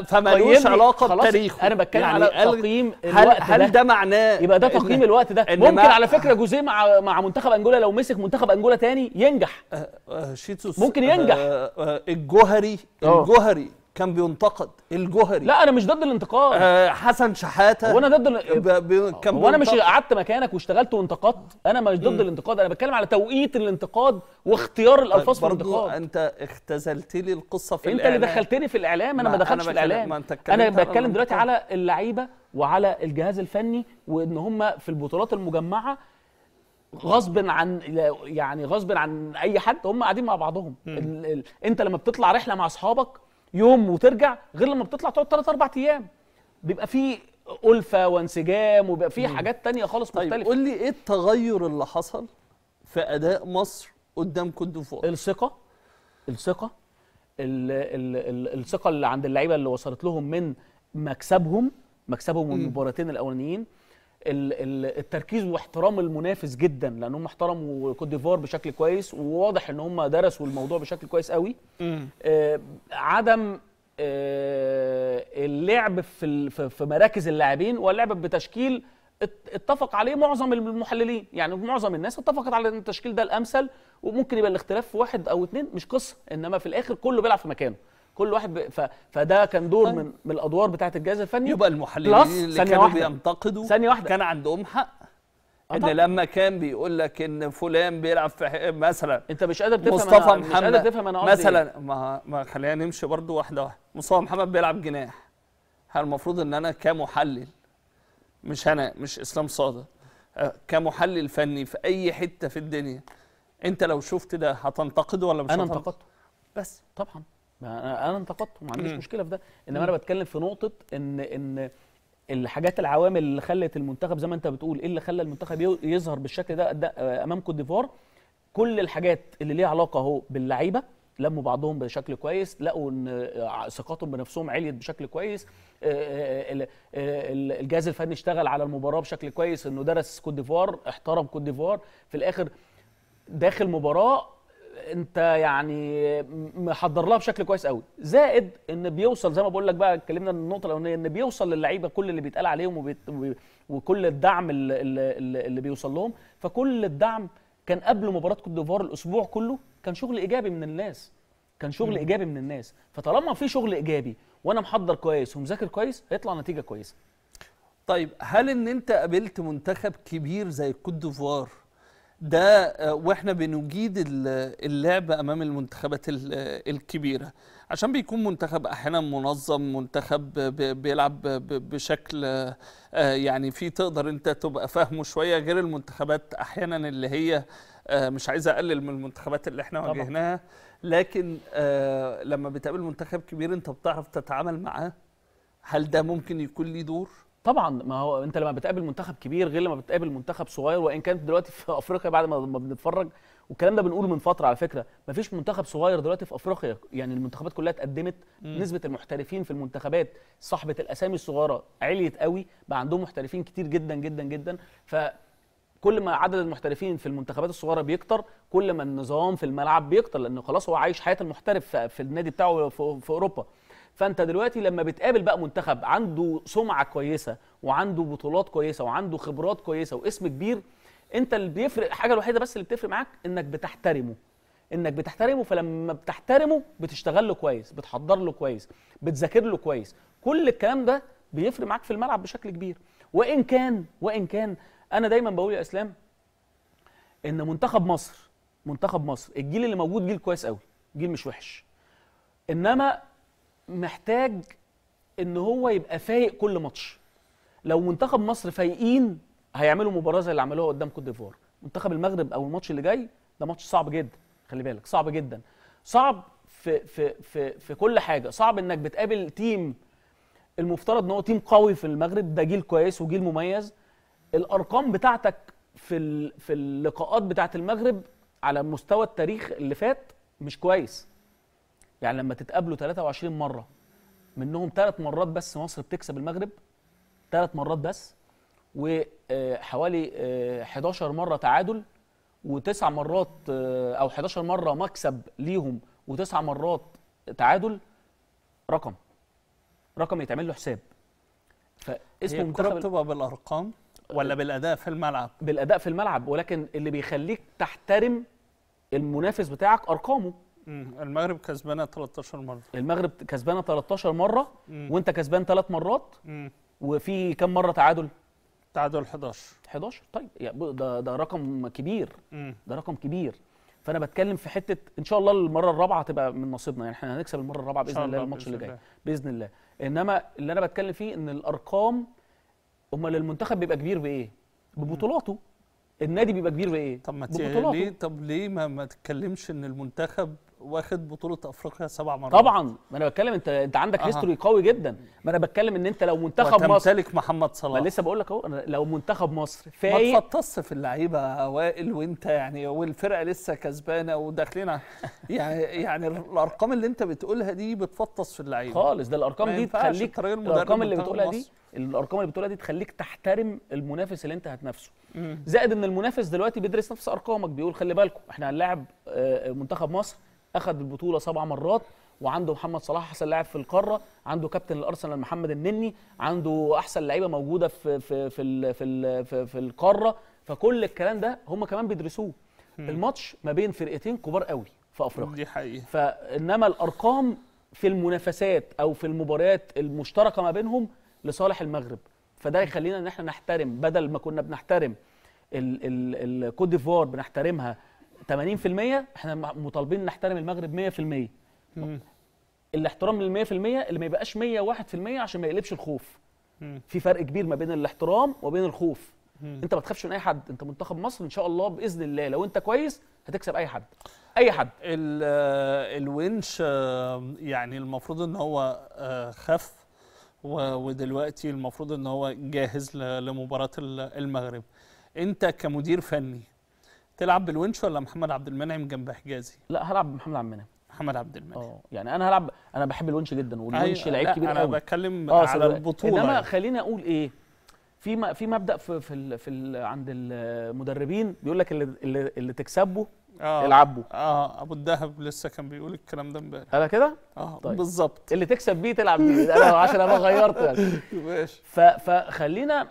فمالوش طيب علاقه بتاريخه انا بتكلم يعني على تقييم الوقت هل, هل ده معناه يبقى ده تقييم الوقت ده ممكن على فكره جوزيه مع مع منتخب انجولا لو مسك منتخب انجولا تاني ينجح آه آه ممكن ينجح آه, أه، الجوهري أه. الجوهري كان بينتقد الجوهري لا انا مش ضد الانتقاد آه حسن شحاته وانا ضد ال... ب... ب... كان وانا مش قعدت مكانك واشتغلت وانتقدت انا مش ضد م. الانتقاد انا بتكلم على توقيت الانتقاد واختيار الالفاظ في الانتقاد انت اختزلت لي القصه في انت اللي دخلتني في الاعلام انا ما, ما دخلتش في الاعلام ما انت انا بتكلم دلوقتي على اللعيبه وعلى الجهاز الفني وان هم في البطولات المجمعه غصب عن يعني غصب عن اي حد هم قاعدين مع بعضهم ال... ال... انت لما بتطلع رحله مع اصحابك يوم وترجع غير لما بتطلع تقعد ثلاث اربع ايام بيبقى في ألفة وانسجام وبيبقى في حاجات تانية خالص طيب، مختلفة طيب قول لي ايه التغير اللي حصل في اداء مصر قدام كوت ديفوار الثقة الثقة الثقة اللي عند اللعيبة اللي وصلت لهم من مكسبهم مكسبهم المباراتين الاولانيين التركيز واحترام المنافس جدا لان هم احترموا كوت ديفوار بشكل كويس وواضح ان هم درسوا الموضوع بشكل كويس قوي آه عدم آه اللعب في في مراكز اللاعبين واللعب بتشكيل اتفق عليه معظم المحللين يعني معظم الناس اتفقت على ان التشكيل ده الامثل وممكن يبقى الاختلاف في واحد او اتنين مش قصه انما في الاخر كله بيلعب في مكانه كل واحد ب... ف... فده كان دور طيب. من... من الادوار بتاعه الجهاز الفني يبقى المحللين اللي كانوا واحدة. بينتقدوا ثانيه واحده كان عندهم حق آه، ان لما كان بيقول لك ان فلان بيلعب في مثلا انت مش قادر تفهم مصطفى محمد مش قادر تفهم انا إيه. مثلا ما ما خلينا نمشي برضو واحده واحده مصطفى محمد بيلعب جناح هل المفروض ان انا كمحلل مش انا مش اسلام صادق آه، كمحلل فني في اي حته في الدنيا انت لو شفت ده هتنتقده ولا مش انا هتنتقده بس طبعا انا انتقدت ما عنديش مشكله في ده انما انا بتكلم في نقطه ان ان الحاجات العوامل اللي خلت المنتخب زي ما انت بتقول ايه اللي خلى المنتخب يظهر بالشكل ده, ده امام كوت ديفوار كل الحاجات اللي ليها علاقه اهو باللعيبه لموا بعضهم بشكل كويس لقوا ان ثقتهم بنفسهم عليت بشكل كويس آه، آه، آه، الجهاز الفني اشتغل على المباراه بشكل كويس انه درس كوت ديفوار احترم كوت ديفوار في الاخر داخل مباراه انت يعني محضر لها بشكل كويس قوي زائد ان بيوصل زي ما بقول لك بقى اتكلمنا النقطه الاولانيه ان بيوصل للعيبه كل اللي بيتقال عليهم وبيت وكل الدعم اللي, اللي, اللي بيوصل لهم فكل الدعم كان قبل مباراه كوت ديفوار الاسبوع كله كان شغل ايجابي من الناس كان شغل م. ايجابي من الناس فطالما في شغل ايجابي وانا محضر كويس ومذاكر كويس هيطلع نتيجه كويسه طيب هل ان انت قابلت منتخب كبير زي كوت ديفوار ده آه، واحنا بنجيد اللعب امام المنتخبات الكبيره عشان بيكون منتخب احيانا منظم منتخب بيلعب بشكل آه، يعني في تقدر انت تبقى فاهمه شويه غير المنتخبات احيانا اللي هي آه، مش عايز اقلل من المنتخبات اللي احنا واجهناها لكن لما بتقابل منتخب كبير انت بتعرف تتعامل معاه هل ده ممكن يكون ليه دور طبعا ما هو انت لما بتقابل منتخب كبير غير لما بتقابل منتخب صغير وان كانت دلوقتي في افريقيا بعد ما بنتفرج والكلام ده بنقوله من فتره على فكره ما فيش منتخب صغير دلوقتي في افريقيا يعني المنتخبات كلها اتقدمت نسبه المحترفين في المنتخبات صاحبه الاسامي الصغيره عليت قوي بقى عندهم محترفين كتير جدا جدا جدا ف كل ما عدد المحترفين في المنتخبات الصغيره بيكتر كل ما النظام في الملعب بيكتر لان خلاص هو عايش حياه المحترف في النادي بتاعه في اوروبا فانت دلوقتي لما بتقابل بقى منتخب عنده سمعه كويسه وعنده بطولات كويسه وعنده خبرات كويسه واسم كبير انت اللي بيفرق الحاجه الوحيده بس اللي بتفرق معاك انك بتحترمه انك بتحترمه فلما بتحترمه بتشتغل له كويس بتحضر له كويس بتذاكر له كويس كل الكلام ده بيفرق معاك في الملعب بشكل كبير وان كان وان كان انا دايما بقول يا اسلام ان منتخب مصر منتخب مصر الجيل اللي موجود جيل كويس قوي جيل مش وحش انما محتاج ان هو يبقى فايق كل ماتش لو منتخب مصر فايقين هيعملوا مباراه زي اللي عملوها قدام كوت ديفوار منتخب المغرب او الماتش اللي جاي ده ماتش صعب جدا خلي بالك صعب جدا صعب في في في في كل حاجه صعب انك بتقابل تيم المفترض ان هو تيم قوي في المغرب ده جيل كويس وجيل مميز الارقام بتاعتك في في اللقاءات بتاعت المغرب على مستوى التاريخ اللي فات مش كويس يعني لما تتقابلوا 23 مره منهم ثلاث مرات بس مصر بتكسب المغرب ثلاث مرات بس وحوالي 11 آه، مره تعادل وتسع مرات آه، او 11 مره مكسب ليهم وتسع مرات تعادل رقم رقم يتعمل له حساب فاسمه منتخب بتبقى بالارقام ولا آه، بالاداء في الملعب بالاداء في الملعب ولكن اللي بيخليك تحترم المنافس بتاعك ارقامه المغرب كسبانه 13 مره المغرب كسبانه 13 مره مم. وانت كسبان ثلاث مرات مم. وفي كم مره تعادل تعادل 11 11 طيب يعني ده ده رقم كبير مم. ده رقم كبير فانا بتكلم في حته ان شاء الله المره الرابعه تبقى من نصيبنا يعني احنا هنكسب المره الرابعه باذن الله الماتش اللي جاي باذن الله انما اللي انا بتكلم فيه ان الارقام امال المنتخب بيبقى كبير بايه ببطولاته النادي بيبقى كبير بايه طب ما ليه طب ليه ما, ما تتكلمش ان المنتخب واخد بطوله افريقيا سبع مرات طبعا ما انا بتكلم انت انت عندك هيستوري قوي جدا ما انا بتكلم ان انت لو منتخب مصر وتمتلك محمد صلاح ما لسه بقول لك اهو لو منتخب مصر فايق ما تفطس في اللعيبه وائل وانت يعني والفرقه لسه كسبانه وداخلين يعني يعني الارقام اللي انت بتقولها دي بتفطس في اللعيبه خالص ده الارقام دي تخليك الارقام اللي بتقولها دي الارقام اللي بتقولها دي تخليك تحترم المنافس اللي انت هتنافسه زائد ان المنافس دلوقتي بيدرس نفس ارقامك بيقول خلي بالكم احنا هنلاعب آه، منتخب مصر اخذ البطوله سبع مرات وعنده محمد صلاح احسن لاعب في القاره عنده كابتن الارسنال محمد النني عنده احسن لعيبه موجوده في في في في, في, في القاره فكل الكلام ده هم كمان بيدرسوه الماتش ما بين فرقتين كبار قوي في افريقيا دي حقيقة فانما الارقام في المنافسات او في المباريات المشتركه ما بينهم لصالح المغرب فده يخلينا ان احنا نحترم بدل ما كنا بنحترم الكوت ديفوار بنحترمها 80% احنا مطالبين نحترم المغرب 100% الاحترام لل 100% اللي ما يبقاش 101% عشان ما يقلبش الخوف في فرق كبير ما بين الاحترام وبين الخوف انت ما تخافش من اي حد انت منتخب مصر ان شاء الله باذن الله لو انت كويس هتكسب اي حد اي حد الونش آه، يعني المفروض ان هو آه، خف ودلوقتي المفروض ان هو جاهز لمباراه المغرب انت كمدير فني تلعب بالونش ولا محمد عبد المنعم جنب حجازي لا هلعب بمحمد عبد المنعم محمد عبد المنعم اه يعني انا هلعب انا بحب الونش جدا والونش أيوة لعيب كبير قوي انا أول. بتكلم آه على البطوله انما يعني. خليني اقول ايه في ما في مبدا في في, الـ في الـ عند المدربين بيقول لك اللي اللي, اللي تكسبه آه العبه اه ابو الدهب لسه كان بيقول الكلام ده امبارح انا كده اه طيب. بالظبط اللي تكسب بيه تلعب بيه انا عشان انا غيرت يعني ماشي فخلينا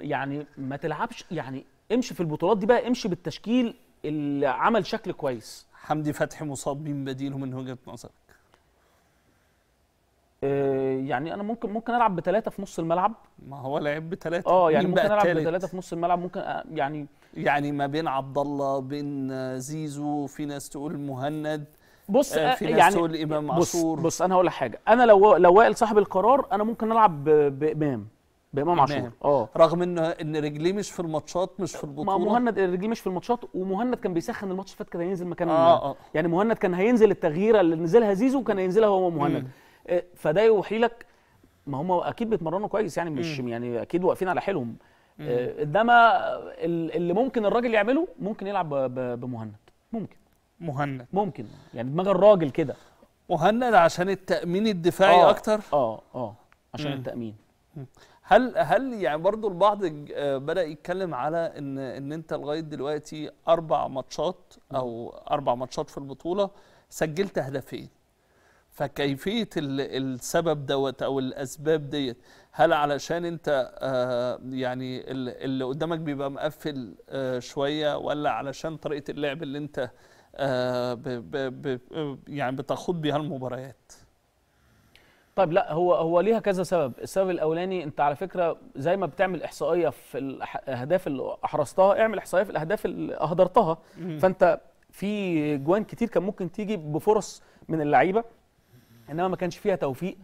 يعني ما تلعبش يعني امشي في البطولات دي بقى امشي بالتشكيل اللي عمل شكل كويس حمدي فتحي مصاب مين بديله من وجهه نظرك؟ آه يعني انا ممكن ممكن العب بثلاثه في نص الملعب ما هو لعب بثلاثه اه يعني ممكن العب بثلاثه في نص الملعب ممكن آه، يعني يعني ما بين عبد الله بين زيزو في ناس تقول مهند بص آه في آه، ناس يعني تقول امام عاشور بص, بص انا هقول لك حاجه انا لو لو وائل صاحب القرار انا ممكن العب بامام بامام عاشور اه رغم ان ان رجليه مش في الماتشات مش في البطوله ما مهند رجليه مش في الماتشات ومهند كان بيسخن الماتش اللي فات كان هينزل مكان آه آه. يعني مهند كان هينزل التغييره اللي نزلها زيزو كان هينزلها هو مهند آه فده يوحي لك ما هم اكيد بيتمرنوا كويس يعني مش م. يعني اكيد واقفين على حيلهم آه، انما اللي ممكن الراجل يعمله ممكن يلعب بمهند ممكن مهند ممكن يعني دماغ الراجل كده مهند عشان التامين الدفاعي آه اكتر اه اه عشان مم. التامين مم. هل هل يعني برضو البعض آه، بدا يتكلم على ان ان انت لغايه دلوقتي اربع ماتشات او اربع ماتشات في البطوله سجلت هدفين فكيفيه السبب دوت او الاسباب ديت هل علشان انت آه، يعني اللي قدامك بيبقى مقفل آه، شويه ولا علشان طريقه اللعب اللي انت يعني بتخوض بيها المباريات طيب لا هو هو ليها كذا سبب السبب الاولاني انت على فكره زي ما بتعمل احصائيه في الاهداف اللي احرزتها اعمل احصائيه في الاهداف اللي اهدرتها فانت في جوان كتير كان ممكن تيجي بفرص من اللعيبه انما ما كانش فيها توفيق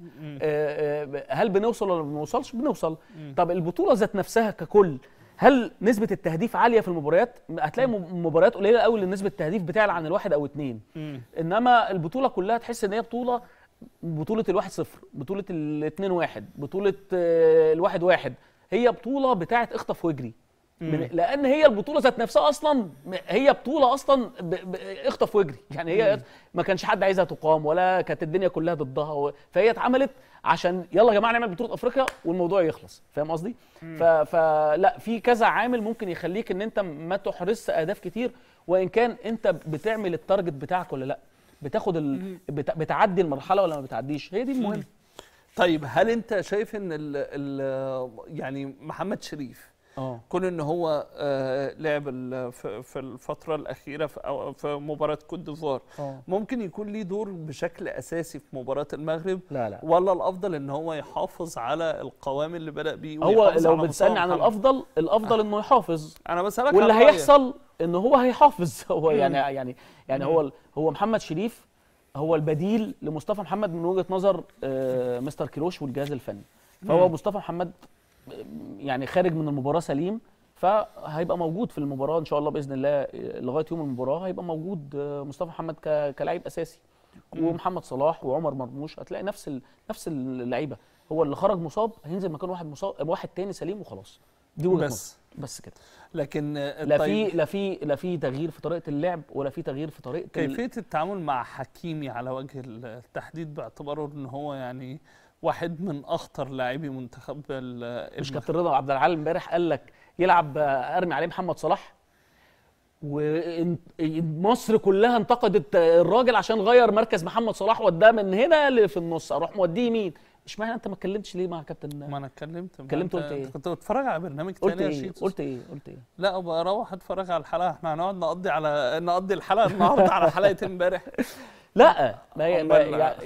آه، آه، هل بنوصل ولا ما بنوصلش بنوصل طب البطوله ذات نفسها ككل هل نسبة التهديف عالية في المباريات؟ هتلاقي مباريات قليلة قوي اللي نسبة التهديف بتعلى عن الواحد أو اتنين. إنما البطولة كلها تحس إن هي بطولة بطوله الواحد صفر بطوله الاثنين واحد بطوله آه، الواحد واحد هي بطوله بتاعه اخطف واجري لان هي البطوله ذات نفسها اصلا هي بطوله اصلا ب... ب... اخطف واجري يعني هي مم. ما كانش حد عايزها تقام ولا كانت الدنيا كلها ضدها و... فهي اتعملت عشان يلا يا جماعه نعمل بطوله افريقيا والموضوع يخلص فاهم قصدي ف... فلا في كذا عامل ممكن يخليك ان انت ما تحرزش اهداف كتير وان كان انت بتعمل التارجت بتاعك ولا لا بتاخد ال... بت... بتعدي المرحله ولا ما بتعديش هي دي المهم طيب هل انت شايف ان ال ال يعني محمد شريف أوه. كون ان هو آه لعب في الفتره الاخيره في, في مباراه كوت ديفوار آه. ممكن يكون ليه دور بشكل اساسي في مباراه المغرب لا لا. ولا الافضل ان هو يحافظ على القوام اللي بدا بيه هو لو بتسالني عن الافضل الافضل آه. انه يحافظ انا بسالك واللي هيحصل ان هو هيحافظ هو يعني يعني يعني هو هو محمد شريف هو البديل لمصطفى محمد من وجهه نظر آه، مستر كيروش والجهاز الفني فهو مصطفى محمد آه، يعني خارج من المباراه سليم فهيبقى موجود في المباراه ان شاء الله باذن الله آه، لغايه يوم المباراه هيبقى موجود مصطفى محمد كلاعب اساسي ومحمد صلاح وعمر مرموش هتلاقي نفس نفس اللعيبه هو اللي خرج مصاب هينزل مكان واحد مصاب واحد تاني سليم وخلاص دي وجهه بس بس كده لكن آه، لا في طيب. لا في لا في تغيير في طريقه اللعب ولا في تغيير في طريقه كيفيه التعامل مع حكيمي على وجه التحديد باعتباره ان هو يعني واحد من اخطر لاعبي منتخب مش كابتن رضا عبد العال امبارح قال لك يلعب آه، ارمي عليه محمد صلاح ومصر كلها انتقدت آه، الراجل عشان غير مركز محمد صلاح وداه من هنا في النص اروح موديه مين؟ اشمعنى انت ما اتكلمتش ليه مع كابتن ما انا اتكلمت اتكلمت قلت ايه؟ كنت بتفرج على برنامج تاني قلت ايه؟ قلت ايه؟ قلت ايه؟ لا بروح اتفرج على الحلقه احنا هنقعد نقضي على نقضي الحلقه النهارده على حلقه امبارح لا ما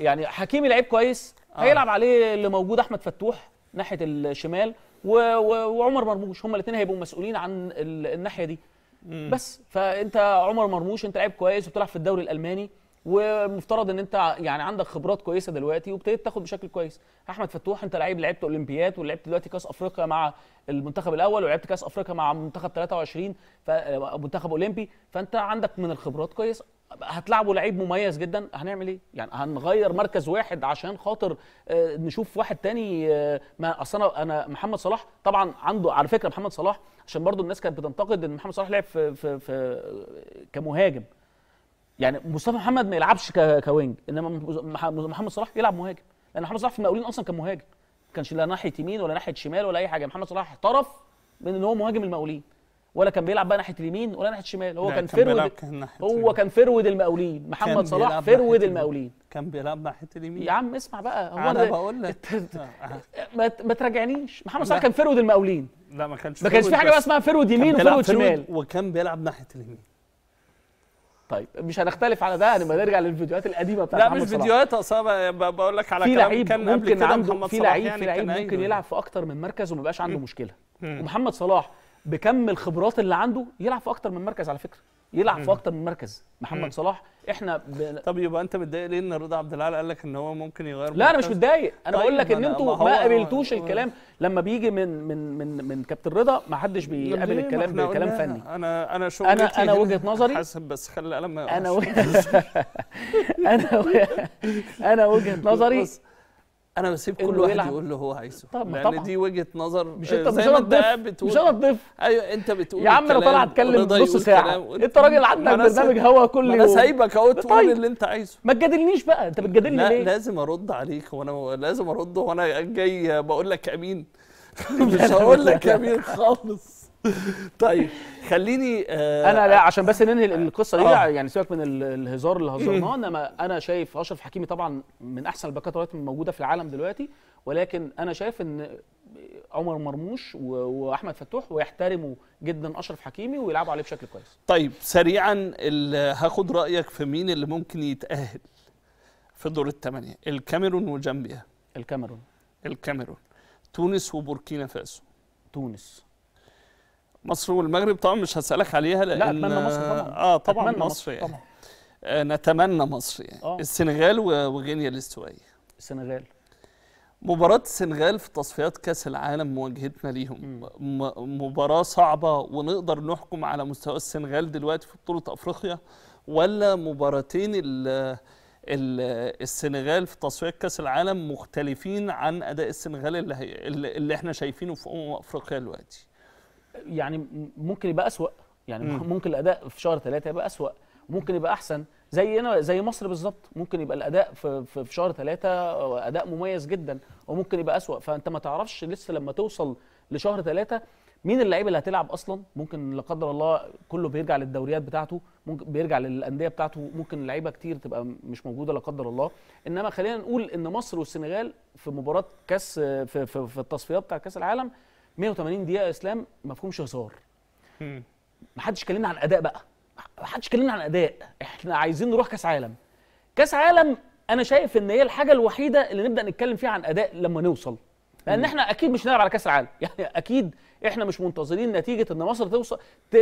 يعني حكيمي لعيب كويس آه. هيلعب عليه اللي موجود احمد فتوح ناحيه الشمال و... و... وعمر مرموش هما الاثنين هيبقوا مسؤولين عن ال... الناحيه دي مم. بس فانت عمر مرموش انت لعيب كويس وبتلعب في الدوري الالماني ومفترض ان انت يعني عندك خبرات كويسه دلوقتي وابتديت تاخد بشكل كويس احمد فتوح انت لعيب لعبت اولمبيات ولعبت دلوقتي كاس افريقيا مع المنتخب الاول ولعبت كاس افريقيا مع منتخب 23 فمنتخب اولمبي فانت عندك من الخبرات كويسه هتلعبوا لعيب مميز جدا هنعمل ايه؟ يعني هنغير مركز واحد عشان خاطر آه، نشوف واحد تاني آه، ما اصل انا انا محمد صلاح طبعا عنده على فكره محمد صلاح عشان برضو الناس كانت بتنتقد ان محمد صلاح لعب في في, في كمهاجم يعني مصطفى محمد ما يلعبش كوينج انما محمد صلاح يلعب مهاجم لان محمد صلاح في المقاولين اصلا كان مهاجم ما كانش لا ناحيه يمين ولا ناحيه شمال ولا اي حاجه محمد صلاح احترف من ان هو مهاجم المقاولين ولا كان بيلعب بقى ناحيه اليمين ولا ناحيه الشمال هو كان, كان فرود كان هو كان فرود المقاولين محمد صلاح فرود المقاولين كان بيلعب ناحيه اليمين يا عم اسمع بقى هو انا بقول لك آه، آه. ما تراجعنيش محمد صلاح كان فرود المقاولين لا ما كانش ما كانش في حاجه بقى اسمها فرود يمين وفرود شمال وكان بيلعب ناحيه اليمين طيب مش هنختلف على ده هنبقى نرجع للفيديوهات القديمه بتاعت لا مش فيديوهات اصلا بقول لك على كلام كان قبل كده عنده محمد في لعيب يعني في لعيب ممكن يلعب في اكتر من مركز وما يبقاش عنده مشكله ومحمد صلاح بكم الخبرات اللي عنده يلعب في اكتر من مركز على فكره يلعب في اكتر من مركز محمد صلاح احنا ب... طب يبقى انت متضايق ليه ان رضا عبد العال قال لك ان هو ممكن يغير لا انا مش متضايق انا طيب بقول لك ان انتوا ما قابلتوش الكلام لما بيجي من من من من كابتن رضا ما حدش بيقابل الكلام بكلام فني انا انا شغلتي انا انا وجهه نظري حسب بس خلي انا انا انا وجهه نظري انا بسيب كل واحد يلعب. يقول له هو عايزه طب لان طبعا. دي وجهه نظر مش انت مش انا بتقول مش انا الضيف ايوه انت بتقول يا عم انا طالع اتكلم نص ساعه انت راجل عندك برنامج هوا كل يوم انا سايبك اهو طيب. تقول طيب. اللي انت عايزه ما تجادلنيش بقى انت بتجادلني لا ليه؟ لازم ارد عليك وانا لازم ارد وانا جاي بقول لك امين مش هقول لك امين خالص طيب خليني آه انا لا عشان بس ننهي آه، القصه دي آه. يعني سيبك من الهزار اللي هزرناه انما انا شايف اشرف حكيمي طبعا من احسن الباكات اللي موجوده في العالم دلوقتي ولكن انا شايف ان عمر مرموش واحمد فتوح ويحترموا جدا اشرف حكيمي ويلعبوا عليه بشكل كويس طيب سريعا هاخد رايك في مين اللي ممكن يتاهل في دور الثمانيه الكاميرون وجامبيا الكاميرون الكاميرون تونس وبوركينا فاسو تونس مصر والمغرب طبعا مش هسألك عليها لأن لا أتمنى مصر طبعا آه طبعا مصر, مصر يعني. طبعا آه، نتمنى مصر يعني آه. السنغال وغينيا الاستوائية السنغال مباراة السنغال في تصفيات كأس العالم مواجهتنا ليهم مباراة صعبة ونقدر نحكم على مستوى السنغال دلوقتي في بطولة أفريقيا ولا مباراتين ال السنغال في تصفيات كاس العالم مختلفين عن اداء السنغال اللي, اللي احنا شايفينه في امم افريقيا دلوقتي يعني ممكن يبقى اسوأ يعني مم. ممكن الاداء في شهر ثلاثة يبقى اسوأ ممكن يبقى احسن زينا زي مصر بالظبط ممكن يبقى الاداء في, في شهر ثلاثة اداء مميز جدا وممكن يبقى اسوأ فانت ما تعرفش لسه لما توصل لشهر ثلاثة مين اللعيبه اللي هتلعب اصلا ممكن لا قدر الله كله بيرجع للدوريات بتاعته ممكن بيرجع للانديه بتاعته ممكن لعيبه كتير تبقى مش موجوده لا قدر الله انما خلينا نقول ان مصر والسنغال في مباراه كاس في, في, في التصفيات بتاع كاس العالم 180 دقيقه يا اسلام ما فيهمش هزار ما حدش كلمنا عن اداء بقى ما حدش كلمنا عن اداء احنا عايزين نروح كاس عالم كاس عالم انا شايف ان هي الحاجه الوحيده اللي نبدا نتكلم فيها عن اداء لما نوصل لان احنا اكيد مش هنلعب على كاس العالم يعني اكيد احنا مش منتظرين نتيجه ان مصر توصل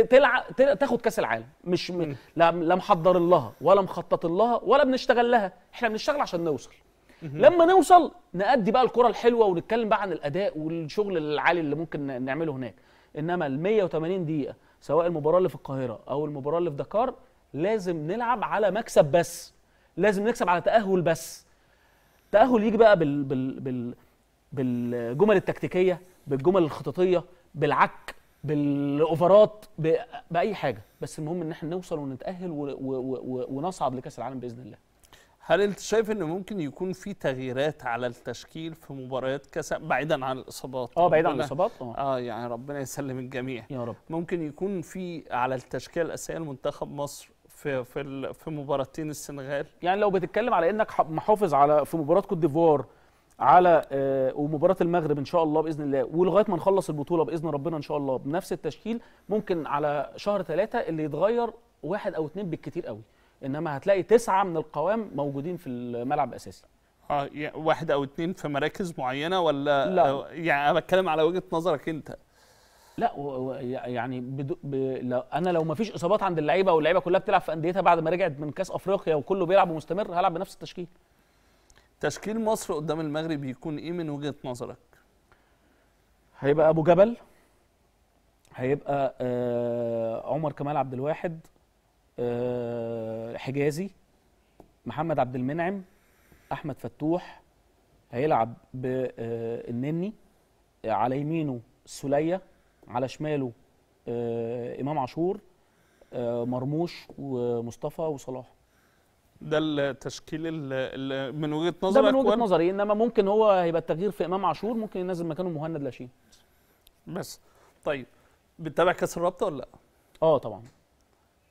تلعب تاخد كاس العالم مش م... لا لا محضر لها ولا مخطط لها ولا بنشتغل لها احنا بنشتغل عشان نوصل لما نوصل نأدي بقى الكره الحلوه ونتكلم بقى عن الاداء والشغل العالي اللي ممكن نعمله هناك انما ال 180 دقيقه سواء المباراه اللي في القاهره او المباراه اللي في دكار لازم نلعب على مكسب بس لازم نكسب على تاهل بس تاهل يجي بقى بال بال بال بالجمل التكتيكيه بالجمل الخططيه بالعك بالاوفرات باي حاجه بس المهم ان احنا نوصل ونتاهل ونصعد لكاس العالم باذن الله هل انت شايف ان ممكن يكون في تغييرات على التشكيل في مباريات كاس بعيدا عن الاصابات اه بعيدا عن الاصابات اه اه يعني ربنا يسلم الجميع يا رب ممكن يكون في على التشكيله الاساسيه لمنتخب مصر في في في مباراتين السنغال يعني لو بتتكلم على انك محافظ على في مباراه كوت ديفوار على آه ومباراه المغرب ان شاء الله باذن الله ولغايه ما نخلص البطوله باذن ربنا ان شاء الله بنفس التشكيل ممكن على شهر ثلاثة اللي يتغير واحد او اثنين بالكثير قوي انما هتلاقي تسعه من القوام موجودين في الملعب الاساسي اه يعني واحد او اتنين في مراكز معينه ولا لا. آه، يعني انا بتكلم على وجهه نظرك انت لا يعني بدو ب... لو انا لو ما فيش اصابات عند اللعيبه واللعيبه كلها بتلعب في انديتها بعد ما رجعت من كاس افريقيا وكله بيلعب ومستمر هلعب بنفس التشكيل تشكيل مصر قدام المغرب يكون ايه من وجهه نظرك هيبقى ابو جبل هيبقى آه عمر كمال عبد الواحد آه، حجازي محمد عبد المنعم احمد فتوح هيلعب بالنني آه، على يمينه السوليه على شماله آه، امام عاشور مرموش ومصطفى وصلاح ده التشكيل اللي من وجهه نظرك ده من وجهه نظري انما ممكن هو هيبقى التغيير في امام عاشور ممكن ينزل مكانه مهند لاشين بس طيب بتتابع كاس الرابطه ولا لا؟ اه طبعا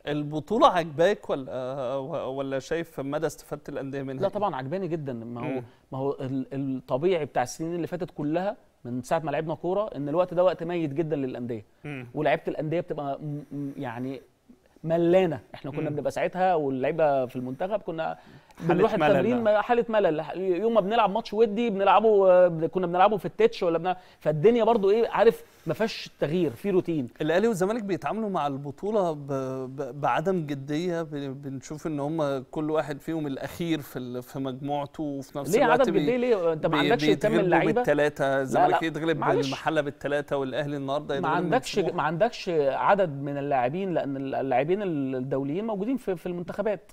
البطولة عجباك ولا ولا شايف مدى استفادة الأندية منها؟ لا إيه؟ طبعا عجباني جدا ما هو ما هو الطبيعي بتاع السنين اللي فاتت كلها من ساعة ما لعبنا كورة إن الوقت ده وقت ميت جدا للأندية ولعيبة الأندية بتبقى يعني ملانه احنا كنا بنبقى ساعتها واللعيبه في المنتخب كنا بنروح التمرين ملل. حاله ملل يوم ما بنلعب ماتش ودي بنلعبه آه، كنا بنلعبه في التتش ولا بنلعب فالدنيا برضو ايه عارف ما فيهاش تغيير في روتين الاهلي والزمالك بيتعاملوا مع البطوله ب... ب... بعدم جديه ب... بنشوف ان هم كل واحد فيهم الاخير في في مجموعته وفي نفس ليه الوقت عدم جديه ليه انت ما عندكش كم اللعيبه بالثلاثه الزمالك يتغلب المحله بالثلاثه والاهلي النهارده ما عندكش ما عندكش عدد من اللاعبين لان اللاعبين الدوليين موجودين في, في المنتخبات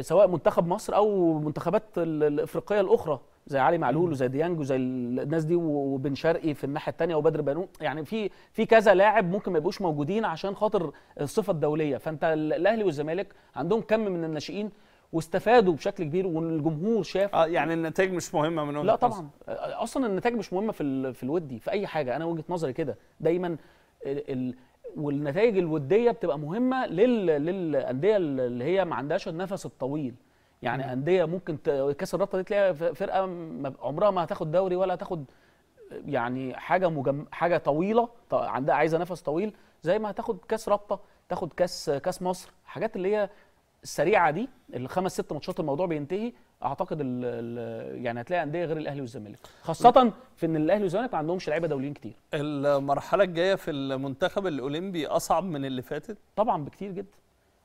سواء منتخب مصر او منتخبات الافريقيه الاخرى زي علي معلول وزي ديانج وزي الناس دي وبن شرقي في الناحيه الثانيه وبدر بنون يعني في في كذا لاعب ممكن ما يبقوش موجودين عشان خاطر الصفه الدوليه فانت الاهلي والزمالك عندهم كم من الناشئين واستفادوا بشكل كبير والجمهور شاف آه يعني النتائج مش مهمه من لا طبعا اصلا النتائج مش مهمه في في الودي في اي حاجه انا وجهه نظري كده دايما والنتائج الوديه بتبقى مهمه لل... للانديه اللي هي ما عندهاش النفس الطويل يعني انديه ممكن ت... كاس الرابطه دي تلاقي فرقه عمرها ما هتاخد دوري ولا هتاخد يعني حاجه مجم... حاجه طويله عندها عايزه نفس طويل زي ما هتاخد كاس رابطه تاخد كاس كاس مصر الحاجات اللي هي السريعه دي الخمس ست ماتشات الموضوع بينتهي اعتقد الـ الـ يعني هتلاقي انديه غير الاهلي والزمالك خاصه في ان الاهلي والزمالك ما عندهمش لعيبه دوليين كتير المرحله الجايه في المنتخب الاولمبي اصعب من اللي فاتت طبعا بكتير جدا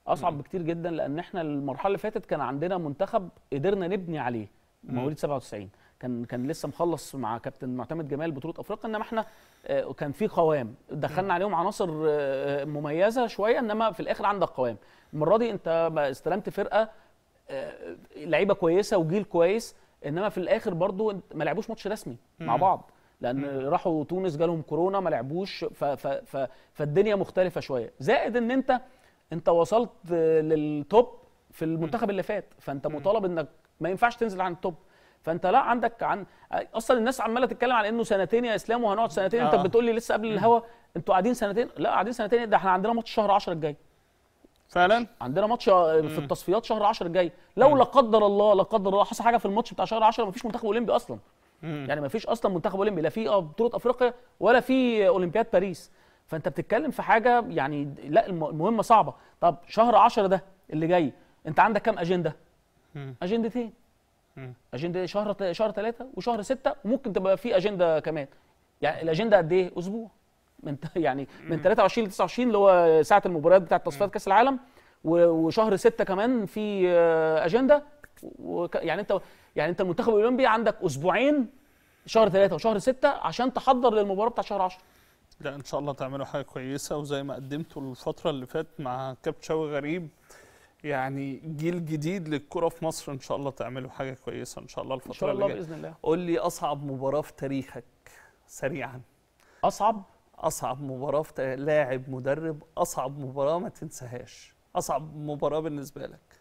اصعب بكتير جدا لان احنا المرحله اللي فاتت كان عندنا منتخب قدرنا نبني عليه مواليد 97 كان كان لسه مخلص مع كابتن معتمد جمال بطوله افريقيا انما احنا آه، كان في قوام دخلنا عليهم عناصر آه، آه، مميزه شويه انما في الاخر عندك قوام المره دي انت استلمت فرقه آه، لعيبه كويسه وجيل كويس انما في الاخر برضو ما لعبوش ماتش رسمي مع بعض لان راحوا تونس جالهم كورونا ما لعبوش فالدنيا مختلفه شويه زائد ان انت انت وصلت للتوب في المنتخب اللي فات فانت مطالب انك ما ينفعش تنزل عن التوب فانت لا عندك عن اصلا الناس عماله تتكلم على انه سنتين يا اسلام وهنقعد سنتين آه. انت بتقول لي لسه قبل الهوا انتوا قاعدين سنتين لا قاعدين سنتين ده احنا عندنا ماتش شهر 10 الجاي فعلا عندنا ماتش آه، في التصفيات شهر 10 الجاي لو لا قدر الله لا قدر الله حصل حاجه في الماتش بتاع شهر 10 مفيش منتخب اولمبي اصلا مم. يعني مفيش اصلا منتخب اولمبي لا في آه، بطوله افريقيا ولا في اولمبياد باريس فانت بتتكلم في حاجه يعني لا المهمه صعبه طب شهر 10 ده اللي جاي انت عندك كام اجنده مم. اجندتين مم. اجنده شهر شهر ثلاثة وشهر ستة وممكن تبقى في اجنده كمان يعني الاجنده قد ايه اسبوع من يعني من 23 ل 29 اللي هو ساعه المباريات بتاعه تصفيات كاس العالم وشهر 6 كمان في آه، اجنده يعني انت يعني انت المنتخب الاولمبي عندك اسبوعين شهر 3 وشهر 6 عشان تحضر للمباراه بتاع شهر 10 لا ان شاء الله تعملوا حاجه كويسه وزي ما قدمتوا الفتره اللي فاتت مع كابتشاوي غريب يعني جيل جديد للكره في مصر ان شاء الله تعملوا حاجه كويسه ان شاء الله الفتره ان شاء الله باذن الله قول لي اصعب مباراه في تاريخك سريعا اصعب اصعب مباراه في لاعب مدرب اصعب مباراه ما تنساهاش اصعب مباراه بالنسبه لك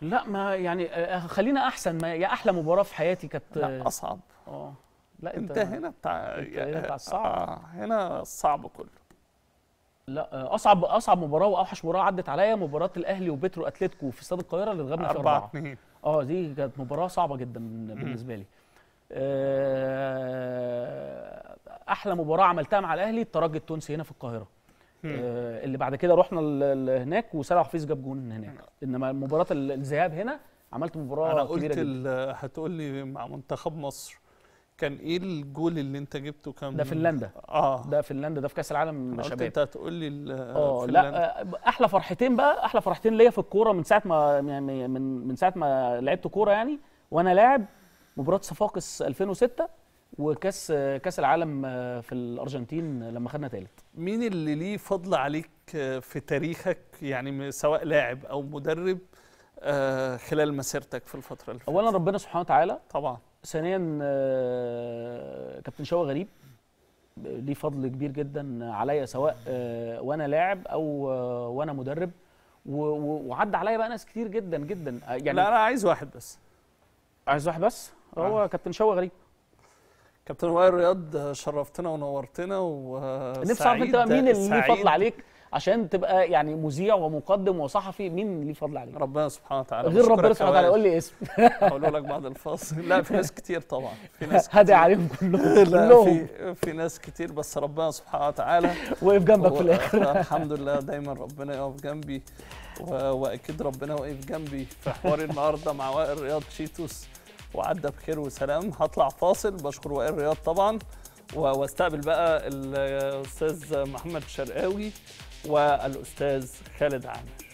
لا ما يعني آه، خلينا احسن ما يا احلى مباراه في حياتي كانت لا آه، اصعب اه لا انت, انت هنا بتاع انت هنا بتاع الصعب آه هنا الصعب كله لا آه، اصعب اصعب مباراه واوحش مباراه عدت عليا مباراه الاهلي وبترو اتلتيكو في استاد القاهره اللي اتغلبنا فيها 4 اه دي كانت مباراه صعبه جدا بالنسبه لي احلى مباراه عملتها مع الاهلي الترجي التونسي هنا في القاهره آه اللي بعد كده رحنا هناك وسام حفيظ جاب جون هناك انما مباراه الذهاب هنا عملت مباراه أنا قلت هتقول لي مع منتخب مصر كان ايه الجول اللي انت جبته كان ده فنلندا اه ده فنلندا ده في كاس العالم شباب انت هتقول لي اه لا آه، احلى فرحتين بقى احلى فرحتين ليا في الكوره من ساعه ما من من ساعه ما لعبت كوره يعني وانا لاعب مباراه صفاقس 2006 وكاس كاس العالم آه، في الارجنتين لما خدنا ثالث مين اللي ليه فضل عليك آه، في تاريخك يعني سواء لاعب او مدرب آه، خلال مسيرتك في الفتره اللي فاتت اولا ربنا سبحانه وتعالى طبعا ثانيا كابتن شوقي غريب ليه فضل كبير جدا عليا سواء وانا لاعب او وانا مدرب وعدى عليا بقى ناس كتير جدا جدا يعني لا انا عايز واحد بس عايز واحد بس هو آه. كابتن شوقي غريب كابتن وائل رياض شرفتنا ونورتنا وسعيد نفسي اعرف انت بقى مين اللي ليه فضل عليك عشان تبقى يعني مذيع ومقدم وصحفي مين ليه فضل عليك؟ ربنا سبحانه وتعالى غير ربنا سبحانه وتعالى قول لي اسم هقوله لك بعد الفاصل لا في ناس كتير طبعا في ناس كتير هدى عليهم كلهم لا في في ناس كتير بس ربنا سبحانه وتعالى وقف جنبك في الاخر الحمد لله دايما ربنا يقف جنبي واكيد ربنا واقف جنبي في حوار النهارده مع وائل رياض شيتوس وعدى بخير وسلام هطلع فاصل بشكر وائل رياض طبعا واستقبل بقى الاستاذ محمد شرقاوي والاستاذ خالد عامر